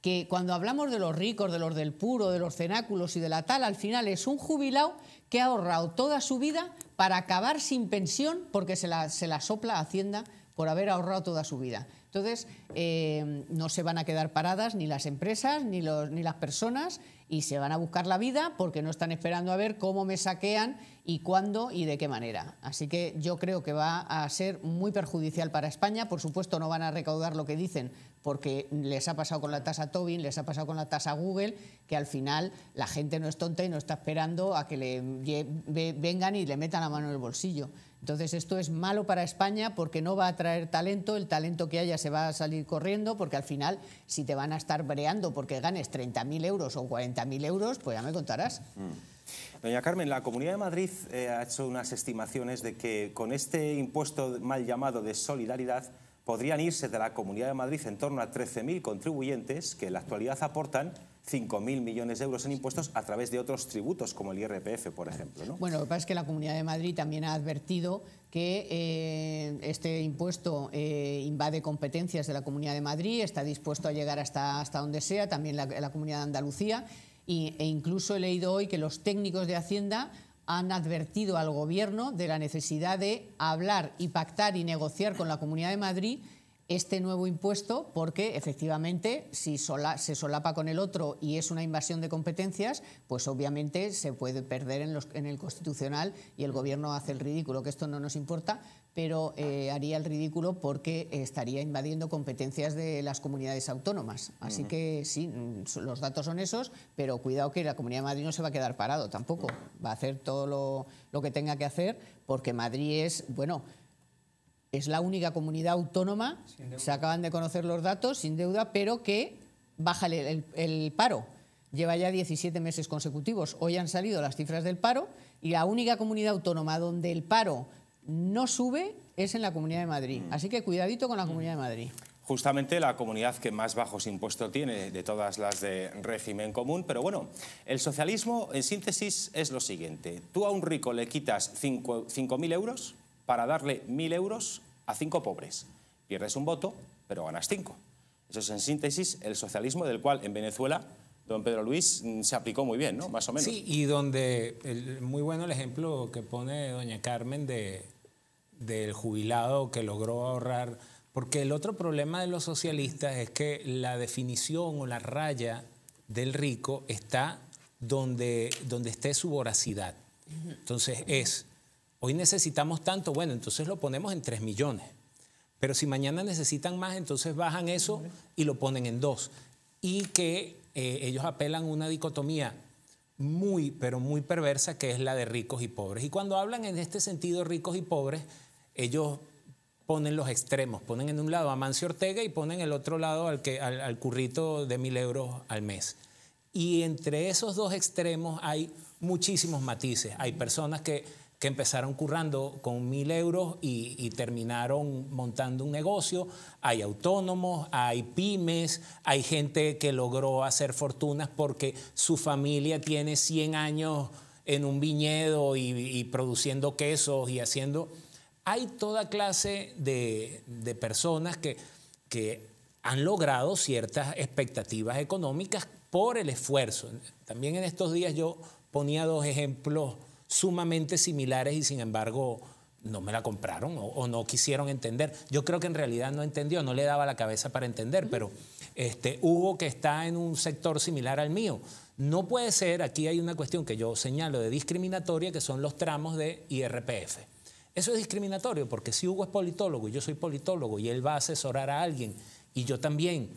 que cuando hablamos de los ricos, de los del puro, de los cenáculos y de la tal, al final es un jubilado que ha ahorrado toda su vida para acabar sin pensión porque se la, se la sopla Hacienda por haber ahorrado toda su vida. Entonces, eh, no se van a quedar paradas ni las empresas ni, los, ni las personas y se van a buscar la vida porque no están esperando a ver cómo me saquean y cuándo y de qué manera. Así que yo creo que va a ser muy perjudicial para España. Por supuesto, no van a recaudar lo que dicen porque les ha pasado con la tasa Tobin, les ha pasado con la tasa Google, que al final la gente no es tonta y no está esperando a que le vengan y le metan la mano en el bolsillo. Entonces esto es malo para España porque no va a traer talento, el talento que haya se va a salir corriendo porque al final si te van a estar breando porque ganes 30.000 euros o mil euros, pues ya me contarás. Mm. Doña Carmen, la Comunidad de Madrid eh, ha hecho unas estimaciones de que con este impuesto mal llamado de solidaridad podrían irse de la Comunidad de Madrid en torno a 13.000 contribuyentes que en la actualidad aportan 5.000 millones de euros en impuestos a través de otros tributos, como el IRPF, por ejemplo. Bueno, lo que pasa es que la Comunidad de Madrid también ha advertido que eh, este impuesto eh, invade competencias de la Comunidad de Madrid, está dispuesto a llegar hasta, hasta donde sea, también la, Comunidad de Andalucía, e incluso he leído hoy que los técnicos de Hacienda han advertido al Gobierno de la necesidad de hablar y pactar y negociar con la Comunidad de Madrid este nuevo impuesto porque efectivamente si se solapa con el otro y es una invasión de competencias, pues obviamente se puede perder en, el Constitucional y el Gobierno hace el ridículo, que esto no nos importa, pero eh, haría el ridículo porque estaría invadiendo competencias de las comunidades autónomas. Así que sí, los datos son esos, pero cuidado que la Comunidad de Madrid no se va a quedar parado tampoco, va a hacer todo lo, lo que tenga que hacer porque Madrid es, bueno, es la única comunidad autónoma, se acaban de conocer los datos, sin deuda, pero que baja el, paro. Lleva ya 17 meses consecutivos. Hoy han salido las cifras del paro y la única comunidad autónoma donde el paro no sube es en la Comunidad de Madrid. Mm. Así que cuidadito con la Comunidad de mm. Madrid justamente la comunidad que más bajos impuestos tiene de todas las de régimen común. Pero bueno, el socialismo en síntesis es lo siguiente. Tú a un rico le quitas 5.000 euros para darle mil euros a cinco pobres. Pierdes un voto, pero ganas cinco. Eso es en síntesis el socialismo del cual en Venezuela don Pedro Luis mm, se aplicó muy bien, ¿no? Más o menos. Sí, y donde, muy bueno el ejemplo que pone doña Carmen de, del jubilado que logró ahorrar, porque el otro problema de los socialistas es que la definición o la raya del rico está donde, donde esté su voracidad. Entonces es Hoy necesitamos tanto, bueno, entonces lo ponemos en 3 millones. Pero si mañana necesitan más, entonces bajan eso y lo ponen en 2. Y que eh, ellos apelan una dicotomía muy, pero muy perversa, que es la de ricos y pobres. Y cuando hablan en este sentido ricos y pobres, ellos ponen los extremos, ponen en un lado a Mancio Ortega y ponen en el otro lado al, que, al currito de mil euros al mes. Y entre esos dos extremos hay muchísimos matices. Hay personas que que empezaron currando con mil euros y, terminaron montando un negocio. Hay autónomos, hay pymes, hay gente que logró hacer fortunas porque su familia tiene 100 años en un viñedo y, produciendo quesos y haciendo... Hay toda clase de, personas que, que han logrado ciertas expectativas económicas por el esfuerzo. También en estos días yo ponía dos ejemplos sumamente similares y sin embargo no me la compraron o, no quisieron entender. Yo creo que en realidad no entendió, no le daba la cabeza para entender, pero este, Hugo que está en un sector similar al mío. No puede ser, aquí hay una cuestión que yo señalo de discriminatoria, que son los tramos de IRPF. Eso es discriminatorio, porque si Hugo es politólogo y yo soy politólogo y él va a asesorar a alguien y yo también,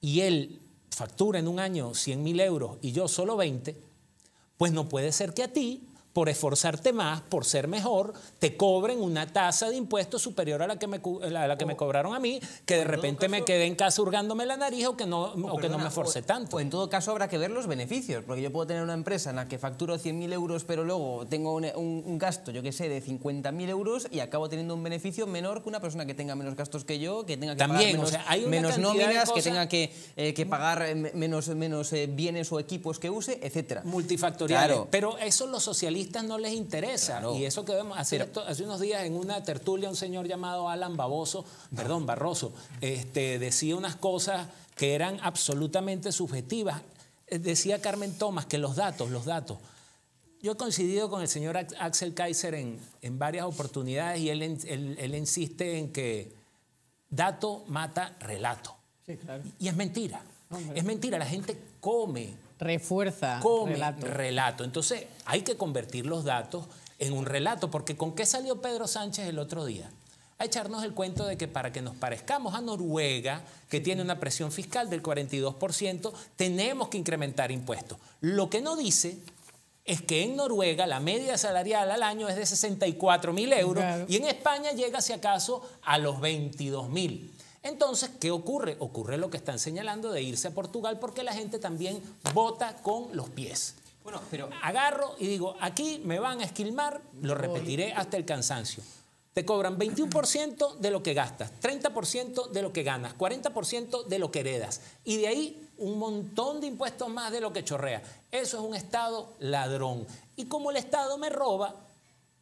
y él factura en un año 100 mil euros y yo solo 20, pues no puede ser que a ti por esforzarte más, por ser mejor, te cobren una tasa de impuestos superior a la que me, la que me oh. cobraron a mí, que de repente me queden en casa hurgándome la nariz o que no, que no me force tanto. en todo caso habrá que ver los beneficios, porque yo puedo tener una empresa en la que facturo 100.000 euros, pero luego tengo un, gasto, yo qué sé, de 50.000 euros y acabo teniendo un beneficio menor que una persona que tenga menos gastos que yo, que tenga que pagar menos, o sea, hay menos nóminas, que tenga que, eh, mm. pagar eh, menos, menos eh, bienes o equipos que use, etc. multifactorial Pero eso lo socialistas no les interesa. Y eso que vemos hace, unos días en una tertulia, un señor llamado Alan Baboso, perdón, Barroso, este, decía unas cosas que eran absolutamente subjetivas. Eh, decía Carmen Tomás que los datos, los datos. Yo he coincidido con el señor Axel Kaiser en, en varias oportunidades y él, él, insiste en que dato mata relato. Y es mentira. Es mentira, la gente come refuerza come relato. Entonces hay que convertir los datos en un relato, porque ¿con qué salió Pedro Sánchez el otro día? a echarnos el cuento de que para que nos parezcamos a Noruega, que tiene una presión fiscal del 42%, tenemos que incrementar impuestos. Lo que no dice es que en Noruega la media salarial al año es de 64 mil euros y en España llega, si acaso, a los 22 mil. Entonces, ¿qué ocurre? Ocurre lo que están señalando de irse a Portugal porque la gente también vota con los pies. Bueno, pero agarro y digo, aquí me van a esquilmar, lo repetiré hasta el cansancio. Te cobran 21% de lo que gastas, 30% de lo que ganas, 40% de lo que heredas y de ahí un montón de impuestos más de lo que chorrea. Eso es un Estado ladrón. Y como el Estado me roba,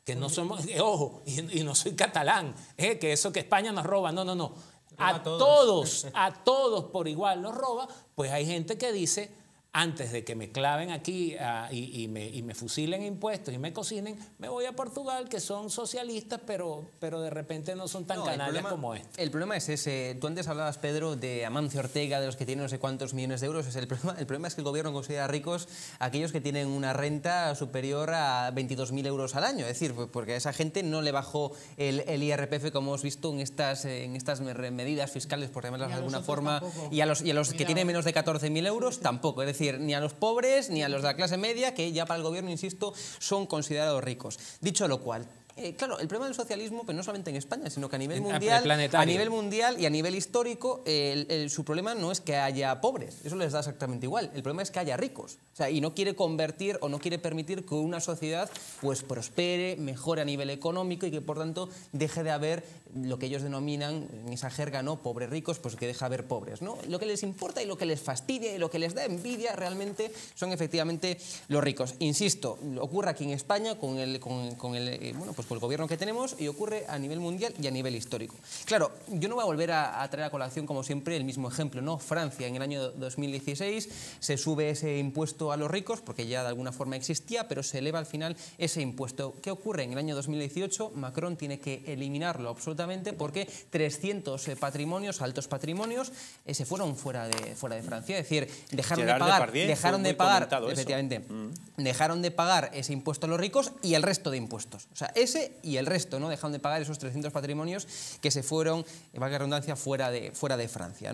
que no somos, eh, ojo, y, no soy catalán, eh, que eso que España nos roba, no, no, no a todos. a todos, por igual los roba, pues hay gente que dice, antes de que me claven aquí ah, y, me, y, me, fusilen impuestos y me cocinen, me voy a Portugal, que son socialistas, pero, pero de repente no son tan canales como este. El problema es ese. Tú antes hablabas, Pedro, de Amancio Ortega, de los que tienen no sé cuántos millones de euros. el, problema, el problema es que el gobierno considera ricos aquellos que tienen una renta superior a 22.000 euros al año. Es decir, pues, porque a esa gente no le bajó el, IRPF, como hemos visto en estas, en estas medidas fiscales, por llamarlas de alguna forma, y a los, los que tienen menos de 14.000 euros, tampoco. Es decir, decir, ni a los pobres ni a los de la clase media, que ya para el gobierno, insisto, son considerados ricos. Dicho lo cual, eh, claro, el problema del socialismo, pero pues, no solamente en España, sino que a nivel ah, mundial, a nivel mundial y a nivel histórico, su problema no es que haya pobres, eso les da exactamente igual. El problema es que haya ricos, o sea, y no quiere convertir o no quiere permitir que una sociedad pues prospere, mejore a nivel económico y que por tanto deje de haber lo que ellos denominan en esa jerga, ¿no? Pobres ricos, pues que deja de haber pobres, ¿no? Lo que les importa y lo que les fastidia y lo que les da envidia realmente son efectivamente los ricos. Insisto, ocurre aquí en España con el, con, el eh, bueno, pues el gobierno que tenemos y ocurre a nivel mundial y a nivel histórico. Claro, yo no voy a volver a, traer a colación, como siempre, el mismo ejemplo. ¿no? Francia, en el año 2016, se sube ese impuesto a los ricos, porque ya de alguna forma existía, pero se eleva al final ese impuesto. ¿Qué ocurre? En el año 2018, Macron tiene que eliminarlo absolutamente porque 300 eh, patrimonios, altos patrimonios, se fueron fuera de, fuera de Francia. Es decir, dejaron de pagar, dejaron de pagar, mm. dejaron de pagar ese impuesto a los ricos y el resto de impuestos. O sea, es y el resto, ¿no? Dejaron de pagar esos 300 patrimonios que se fueron, en eh, valga redundancia, fuera de, fuera de Francia,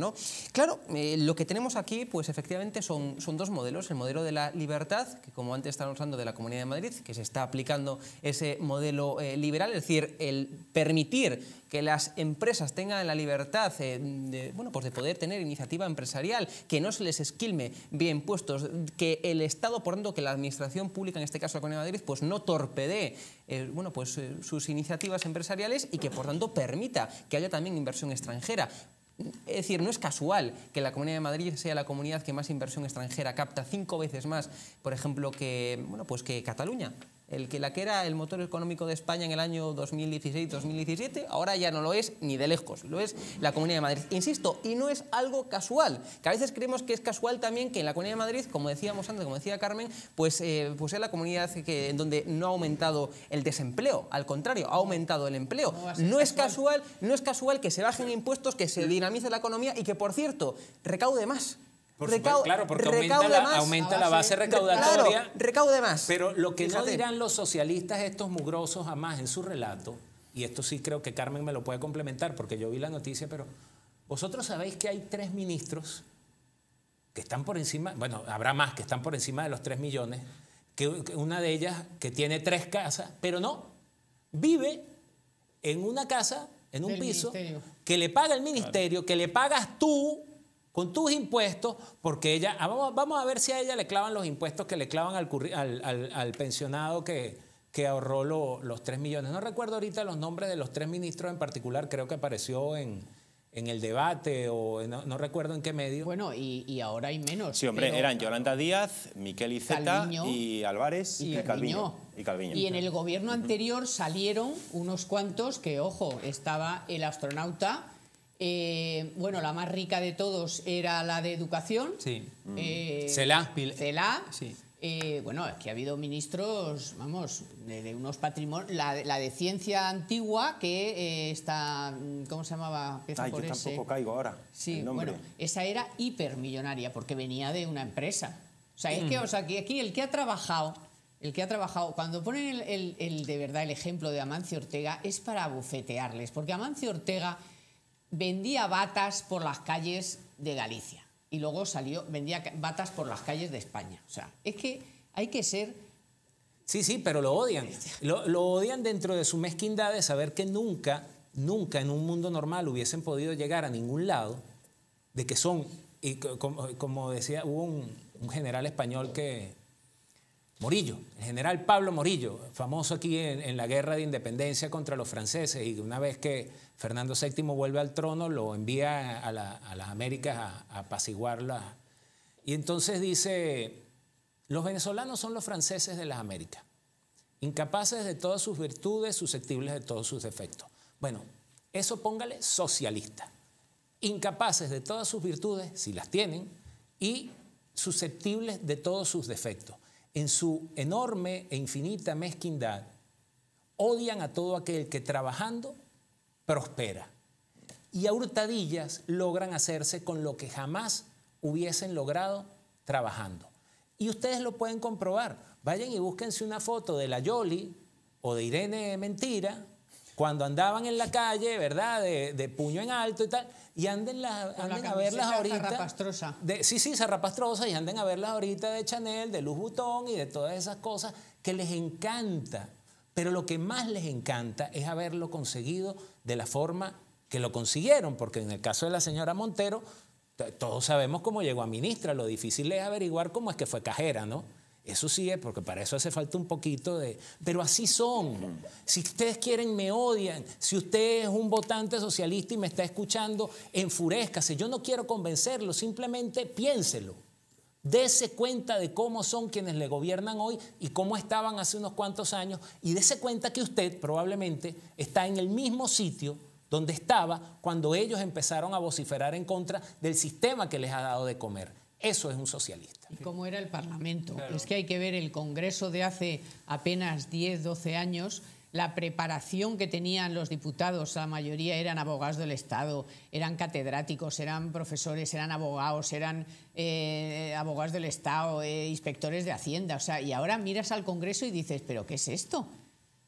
Claro, eh, lo que tenemos aquí, pues efectivamente son, son dos modelos. El modelo de la libertad, que como antes estábamos hablando de la Comunidad de Madrid, que se está aplicando ese modelo eh, liberal, es decir, el permitir que las empresas tengan la libertad eh, de, bueno, pues de poder tener iniciativa empresarial, que no se les esquilme bien puestos, que el Estado, por tanto, que la Administración Pública, en este caso la Comunidad de Madrid, pues no torpede eh, bueno, pues, eh, sus iniciativas empresariales y que, por tanto, permita que haya también inversión extranjera. Es decir, no es casual que la Comunidad de Madrid sea la comunidad que más inversión extranjera capta, cinco veces más, por ejemplo, que, bueno, pues que Cataluña el que la que era el motor económico de España en el año 2016-2017, ahora ya no lo es ni de lejos, lo es la Comunidad de Madrid. Insisto, y no es algo casual, que a veces creemos que es casual también que en la Comunidad de Madrid, como decíamos antes, como decía Carmen, pues, eh, pues es la comunidad que, en donde no ha aumentado el desempleo, al contrario, ha aumentado el empleo. es casual, no es casual que se bajen impuestos, que se dinamice la economía y que, por cierto, recaude más claro, porque aumenta, la, ah, base, recaudatoria. recaude más. Pero lo que no dirán los socialistas estos mugrosos jamás en su relato, y esto sí creo que Carmen me lo puede complementar porque yo vi la noticia, pero vosotros sabéis que hay tres ministros que están por encima, bueno, habrá más que están por encima de los tres millones, que una de ellas que tiene tres casas, pero no, vive en una casa, en un piso, que le paga el ministerio, que le pagas tú con tus impuestos, porque ella, ah, vamos, vamos a ver si a ella le clavan los impuestos que le clavan al, al, pensionado que, que ahorró los tres millones. No recuerdo ahorita los nombres de los tres ministros en particular, creo que apareció en, en el debate o no, recuerdo en qué medio. Bueno, y, ahora hay menos. Sí, hombre, eran Yolanda Díaz, Miquel Iceta y Álvarez y, y, Calviño. y en el gobierno anterior salieron unos cuantos que, ojo, estaba el astronauta eh, bueno, la más rica de todos era la de educación. Sí. Mm. Eh, eh, Cela. bueno, aquí ha habido ministros, vamos, de, unos patrimonios. La, de ciencia antigua, que está. Mm, ¿Cómo se llamaba? yo tampoco caigo ahora. Sí, bueno, esa era hipermillonaria, porque venía de una empresa. O sea, que mm. o aquí, el que ha trabajado. El que ha trabajado, cuando ponen el, de verdad el ejemplo de Amancio Ortega, es para bufetearles, porque Amancio Ortega vendía batas por las calles de Galicia y luego salió, vendía batas por las calles de España. O sea, es que hay que ser... Sí, sí, pero lo odian. Lo, odian dentro de su mezquindad de saber que nunca, nunca en un mundo normal hubiesen podido llegar a ningún lado, de que son, y como, decía, hubo un, general español que, Morillo, el general Pablo Morillo, famoso aquí en, en, la guerra de independencia contra los franceses, y una vez que Fernando VII vuelve al trono, lo envía a, las Américas a, a apaciguarlas. Y entonces dice, los venezolanos son los franceses de las Américas, incapaces de todas sus virtudes, susceptibles de todos sus defectos. Bueno, eso póngale socialista. Incapaces de todas sus virtudes, si las tienen, y susceptibles de todos sus defectos. En su enorme e infinita mezquindad, odian a todo aquel que trabajando prospera. Y a hurtadillas logran hacerse con lo que jamás hubiesen logrado trabajando. Y ustedes lo pueden comprobar. Vayan y búsquense una foto de la Yoli o de Irene Mentira cuando andaban en la calle, ¿verdad? De, puño en alto y tal, y anden, a verlas ahorita. Zarrapastrosa. De, sí, sí, zarrapastrosa, y anden a verlas ahorita de Chanel, de Luz Butón y de todas esas cosas que les encanta pero lo que más les encanta es haberlo conseguido de la forma que lo consiguieron, porque en el caso de la señora Montero, todos sabemos cómo llegó a ministra, lo difícil es averiguar cómo es que fue cajera, ¿no? Eso sí es, porque para eso hace falta un poquito de... Pero así son. Si ustedes quieren, me odian. Si usted es un votante socialista y me está escuchando, enfurezcase. Yo no quiero convencerlo, simplemente piénselo. Dese cuenta de cómo son quienes le gobiernan hoy y cómo estaban hace unos cuantos años y dese cuenta que usted probablemente está en el mismo sitio donde estaba cuando ellos empezaron a vociferar en contra del sistema que les ha dado de comer. Eso es un socialista. ¿Y cómo era el Parlamento? Es que hay que ver el Congreso de hace apenas 10, 12 años la preparación que tenían los diputados, la mayoría eran abogados del Estado, eran catedráticos, eran profesores, eran abogados, eran eh, abogados del Estado, eh, inspectores de Hacienda, o sea, y ahora miras al Congreso y dices, pero ¿qué es esto?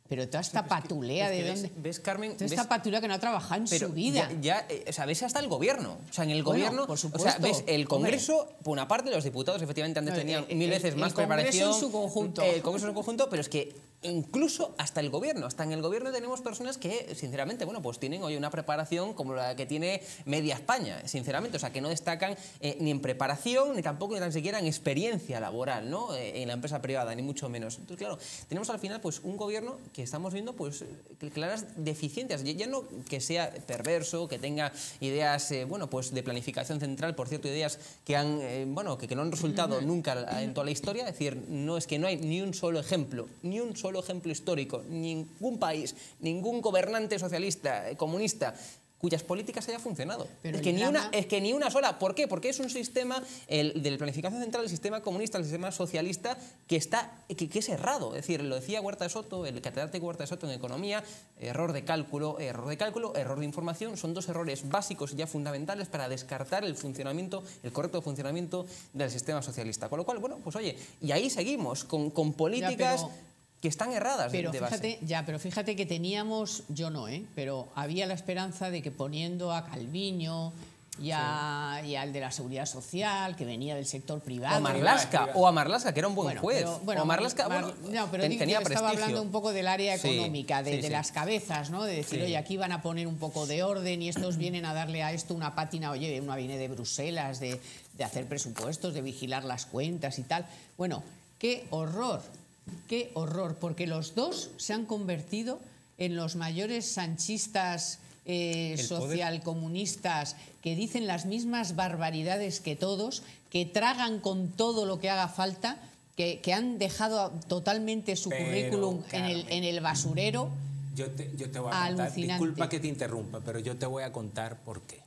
Pero toda esta pues patulea de ves, Ves, Carmen... Toda esta patulea que no ha trabajado en su vida. Ya, eh, o sea, ves hasta el gobierno. O sea, en el gobierno... por supuesto. O sea, ves el Congreso, por una parte, los diputados efectivamente antes tenían mil veces más preparación... El Congreso en su conjunto. El Congreso en su conjunto, pero es que incluso hasta el gobierno. Hasta en el gobierno tenemos personas que, sinceramente, bueno, pues tienen hoy una preparación como la que tiene media España, sinceramente. O sea, que no destacan eh, ni en preparación, ni tampoco ni tan siquiera en experiencia laboral, ¿no? Eh, en la empresa privada, ni mucho menos. Entonces, claro, tenemos al final, pues, un gobierno que estamos viendo, pues, claras deficiencias. Ya no que sea perverso, que tenga ideas, eh, bueno, pues, de planificación central, por cierto, ideas que han, bueno, que no han resultado nunca en toda la historia. Es decir, no es que no hay ni un solo ejemplo, ni un solo ejemplo histórico. Ningún país, ningún gobernante socialista, eh, comunista, cuyas políticas haya funcionado. es, que ni una, es que ni una sola. ¿Por qué? Porque es un sistema, el del planificación central, el sistema comunista, el sistema socialista, que está que, es errado. Es decir, lo decía Huerta de Soto, el catedrático Huerta de Soto en economía, error de cálculo, error de cálculo, error de información, son dos errores básicos y ya fundamentales para descartar el funcionamiento, el correcto funcionamiento del sistema socialista. Con lo cual, bueno, pues oye, y ahí seguimos, con, políticas que están erradas pero fíjate, Ya, pero fíjate que teníamos, yo no, ¿eh? pero había la esperanza de que poniendo a Calviño y, a, al de la seguridad social, que venía del sector privado. O a Marlaska, o a que era un buen juez. bueno, o pero estaba hablando un poco del área económica, de, las cabezas, ¿no? De decir, oye, aquí van a poner un poco de orden y estos vienen a darle a esto una pátina, oye, una viene de Bruselas, de, de hacer presupuestos, de vigilar las cuentas y tal. Bueno, qué horror Qué horror, porque los dos se han convertido en los mayores sanchistas eh, socialcomunistas que dicen las mismas barbaridades que todos, que tragan con todo lo que haga falta, que, que han dejado totalmente su currículum en el, basurero. Yo yo te voy a contar, disculpa que te interrumpa, pero yo te voy a contar por qué.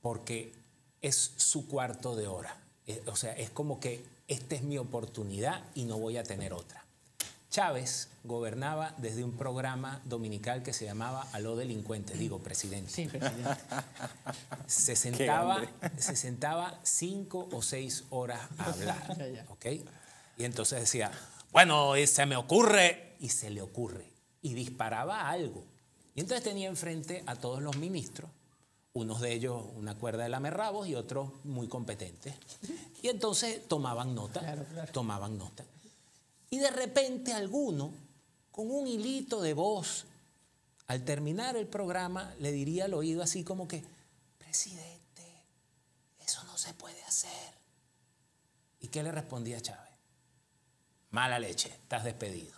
Porque es su cuarto de hora. Eh, o sea, es como que esta es mi oportunidad y no voy a tener otra. Chávez gobernaba desde un programa dominical que se llamaba A lo delincuente, digo presidente. Sí, presidente. Se sentaba, cinco o seis horas a hablar. Y entonces decía, bueno, eh, se me ocurre, y se le ocurre, y disparaba algo. Y entonces tenía enfrente a todos los ministros unos de ellos una cuerda de lamerrabos y otros muy competentes. Y entonces tomaban nota, tomaban nota. Y de repente alguno, con un hilito de voz, al terminar el programa le diría al oído así como que, presidente, eso no se puede hacer. ¿Y qué le respondía Chávez? Mala leche, estás despedido.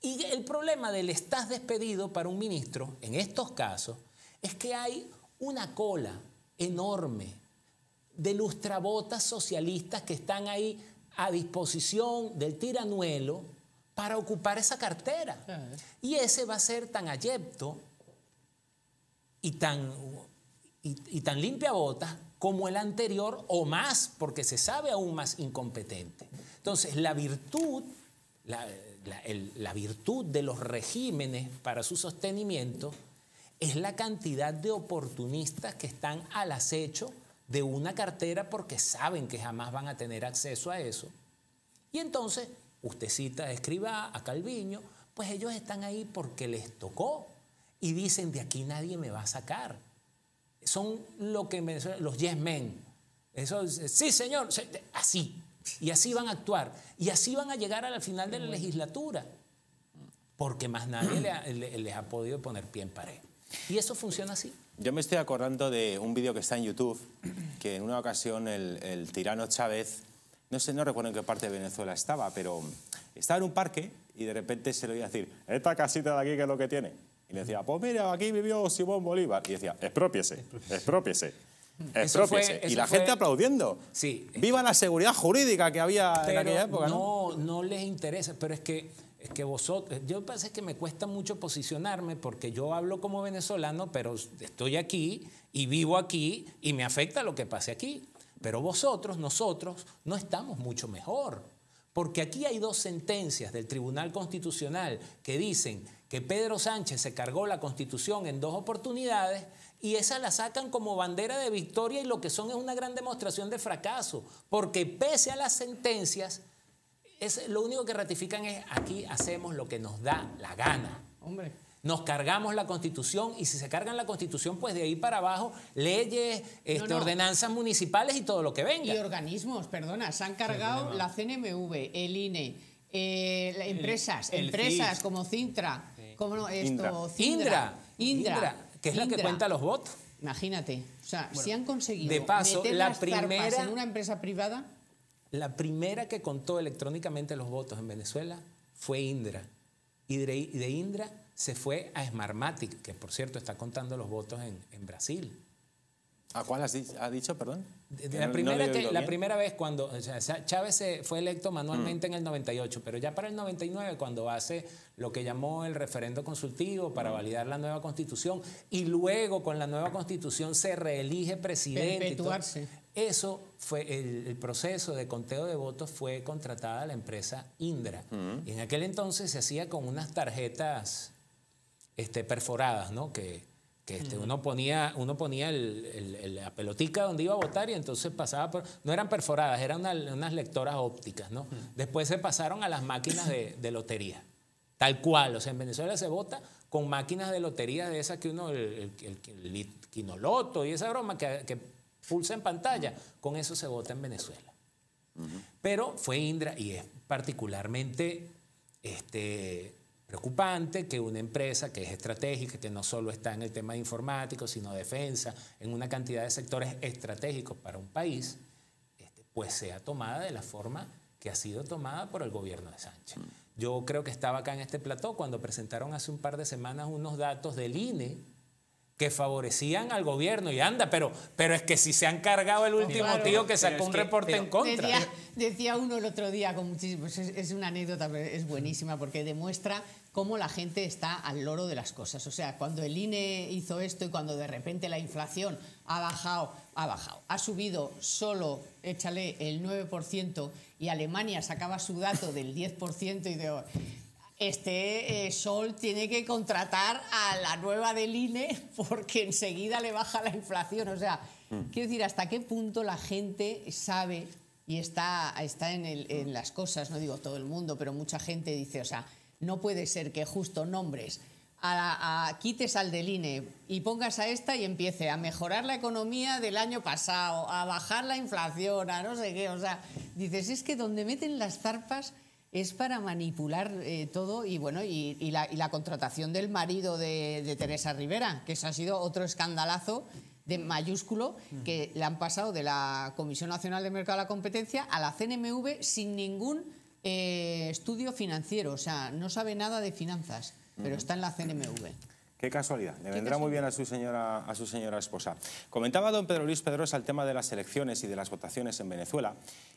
Y el problema del estás despedido para un ministro, en estos casos, es que hay una cola enorme de lustrabotas socialistas que están ahí a disposición del tiranuelo para ocupar esa cartera. Y ese va a ser tan ayepto y tan, y, limpia bota como el anterior o más, porque se sabe aún más incompetente. Entonces, la virtud, la virtud de los regímenes para su sostenimiento es la cantidad de oportunistas que están al acecho de una cartera porque saben que jamás van a tener acceso a eso. Y entonces, usted cita a Escribá, a Calviño, pues ellos están ahí porque les tocó y dicen, de aquí nadie me va a sacar. Son lo que los yes men. Eso eh, sí, señor, así. Y así van a actuar. Y así van a llegar al final de la legislatura. Porque más nadie les ha podido poner pie en pared. Y eso funciona así. Yo me estoy acordando de un vídeo que está en YouTube, que en una ocasión el, tirano Chávez, no sé, no recuerdo en qué parte de Venezuela estaba, pero estaba en un parque y de repente se le oía decir, esta casita de aquí, ¿qué es lo que tiene? Y le decía, pues mira, aquí vivió Simón Bolívar. Y decía, expropiese, expropiese. Expropiese. y la gente aplaudiendo. Sí. Viva la seguridad jurídica que había en aquella época. no, no les interesa, pero es que es que vosotros, yo parece que me cuesta mucho posicionarme porque yo hablo como venezolano, pero estoy aquí y vivo aquí y me afecta lo que pase aquí. Pero vosotros, nosotros, no estamos mucho mejor. Porque aquí hay dos sentencias del Tribunal Constitucional que dicen que Pedro Sánchez se cargó la Constitución en dos oportunidades y esa la sacan como bandera de victoria y lo que son es una gran demostración de fracaso. Porque pese a las sentencias, es, lo único que ratifican es aquí hacemos lo que nos da la gana. Hombre. Nos cargamos la constitución y si se cargan la constitución, pues de ahí para abajo, leyes, este, ordenanzas municipales y todo lo que venga. Y organismos, perdona, se han cargado la CNMV, el INE, eh, empresas, empresas como Cintra, como esto, Indra. Indra, que es la que cuenta los votos. Imagínate, o sea, si han conseguido de paso, la primera en una empresa privada. La primera que contó electrónicamente los votos en Venezuela fue Indra. Y de, Indra se fue a Smartmatic, que por cierto está contando los votos en, Brasil. ¿A cuál ha dicho, perdón? La, primera, vez cuando Chávez fue electo manualmente mm. en el 98, pero ya para el 99, cuando hace lo que llamó el referendo consultivo para mm. validar la nueva constitución, y luego con la nueva constitución se reelige presidente. Perpetuarse. Eso fue el, proceso de conteo de votos fue contratada la empresa Indra. Y en aquel entonces se hacía con unas tarjetas este, perforadas, ¿no? Que, este, uno ponía, uno ponía la pelotica donde iba a votar y entonces pasaba por... No eran perforadas, eran unas lectoras ópticas, ¿no? Después se pasaron a las máquinas de, lotería. Tal cual, o sea, en Venezuela se vota con máquinas de lotería de esas que uno, el, quinoloto y esa broma que pulsa en pantalla. Con eso se vota en Venezuela. Pero fue Indra y es particularmente este, preocupante que una empresa que es estratégica, que no solo está en el tema informático, sino defensa, en una cantidad de sectores estratégicos para un país, este, pues sea tomada de la forma que ha sido tomada por el gobierno de Sánchez. Mm. Yo creo que estaba acá en este plató cuando presentaron hace un par de semanas unos datos del INE que favorecían al gobierno y anda, pero, pero es que si se han cargado el último tío que sacó un reporte en contra. Decía, uno el otro día con muchísimo pues es, es una anécdota, pero es buenísima porque demuestra cómo la gente está al loro de las cosas. O sea, cuando el INE hizo esto y cuando de repente la inflación ha bajado, ha bajado, ha subido solo, échale el 9% y Alemania sacaba su dato del 10% y de este eh, Sol tiene que contratar a la nueva del INE porque enseguida le baja la inflación. O sea, mm. quiero decir, ¿hasta qué punto la gente sabe y está, está en, mm. las cosas? No digo todo el mundo, pero mucha gente dice, o sea, no puede ser que justo nombres a, quites al del INE y pongas a esta y empiece a mejorar la economía del año pasado, a bajar la inflación, a no sé qué. O sea, dices, es que donde meten las zarpas es para manipular eh, todo y bueno y, la, contratación del marido de, Teresa Rivera, que eso ha sido otro escandalazo de mayúsculo mm. que le han pasado de la Comisión Nacional de Mercado de la Competencia a la CNMV sin ningún eh, estudio financiero, o sea, no sabe nada de finanzas, pero está en la CNMV. Qué casualidad, le vendrá muy bien a su, señora, a su señora esposa. Comentaba don Pedro Luis Pedrosa el tema de las elecciones y de las votaciones en Venezuela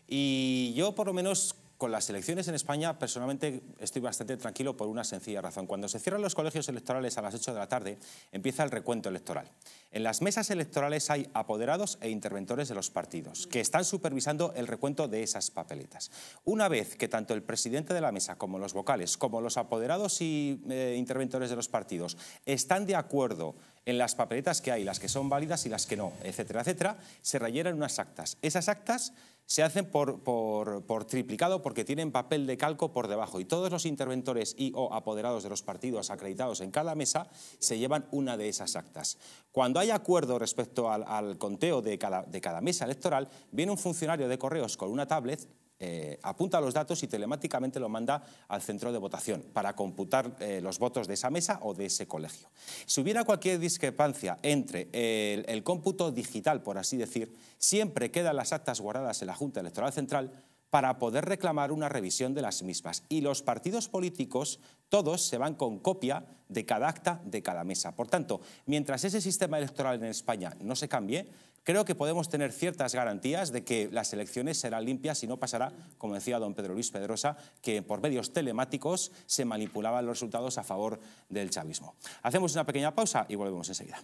y yo por lo menos con las elecciones en España, personalmente estoy bastante tranquilo por una sencilla razón. Cuando se cierran los colegios electorales a las 8 de la tarde, empieza el recuento electoral. En las mesas electorales hay apoderados e interventores de los partidos que están supervisando el recuento de esas papeletas. Una vez que tanto el presidente de la mesa como los vocales, como los apoderados e interventores de los partidos están de acuerdo en las papeletas que hay, las que son válidas y las que no, etcétera, etcétera, se rellenan unas actas. Esas actas se hacen por, triplicado porque tienen papel de calco por debajo y todos los interventores y o apoderados de los partidos acreditados en cada mesa se llevan una de esas actas. Cuando hay acuerdo respecto al, conteo de de cada mesa electoral, viene un funcionario de correos con una tablet eh, apunta los datos y telemáticamente lo manda al centro de votación para computar eh, los votos de esa mesa o de ese colegio. Si hubiera cualquier discrepancia entre el cómputo digital, por así decir, siempre quedan las actas guardadas en la Junta Electoral Central para poder reclamar una revisión de las mismas. Y los partidos políticos, todos se van con copia de cada acta de cada mesa. Por tanto, mientras ese sistema electoral en España no se cambie, Creo que podemos tener ciertas garantías de que las elecciones serán limpias y no pasará, como decía don Pedro Luis Pedrosa, que por medios telemáticos se manipulaban los resultados a favor del chavismo. Hacemos una pequeña pausa y volvemos enseguida.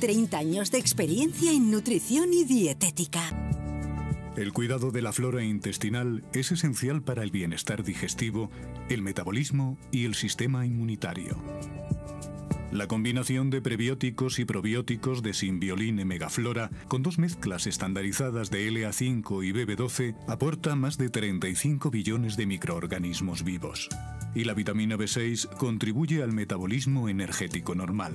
30 años de experiencia en nutrición y dietética. El cuidado de la flora intestinal es esencial para el bienestar digestivo, el metabolismo y el sistema inmunitario. La combinación de prebióticos y probióticos de y Megaflora con dos mezclas estandarizadas de LA5 y BB12 aporta más de 35 billones de microorganismos vivos. Y la vitamina B6 contribuye al metabolismo energético normal.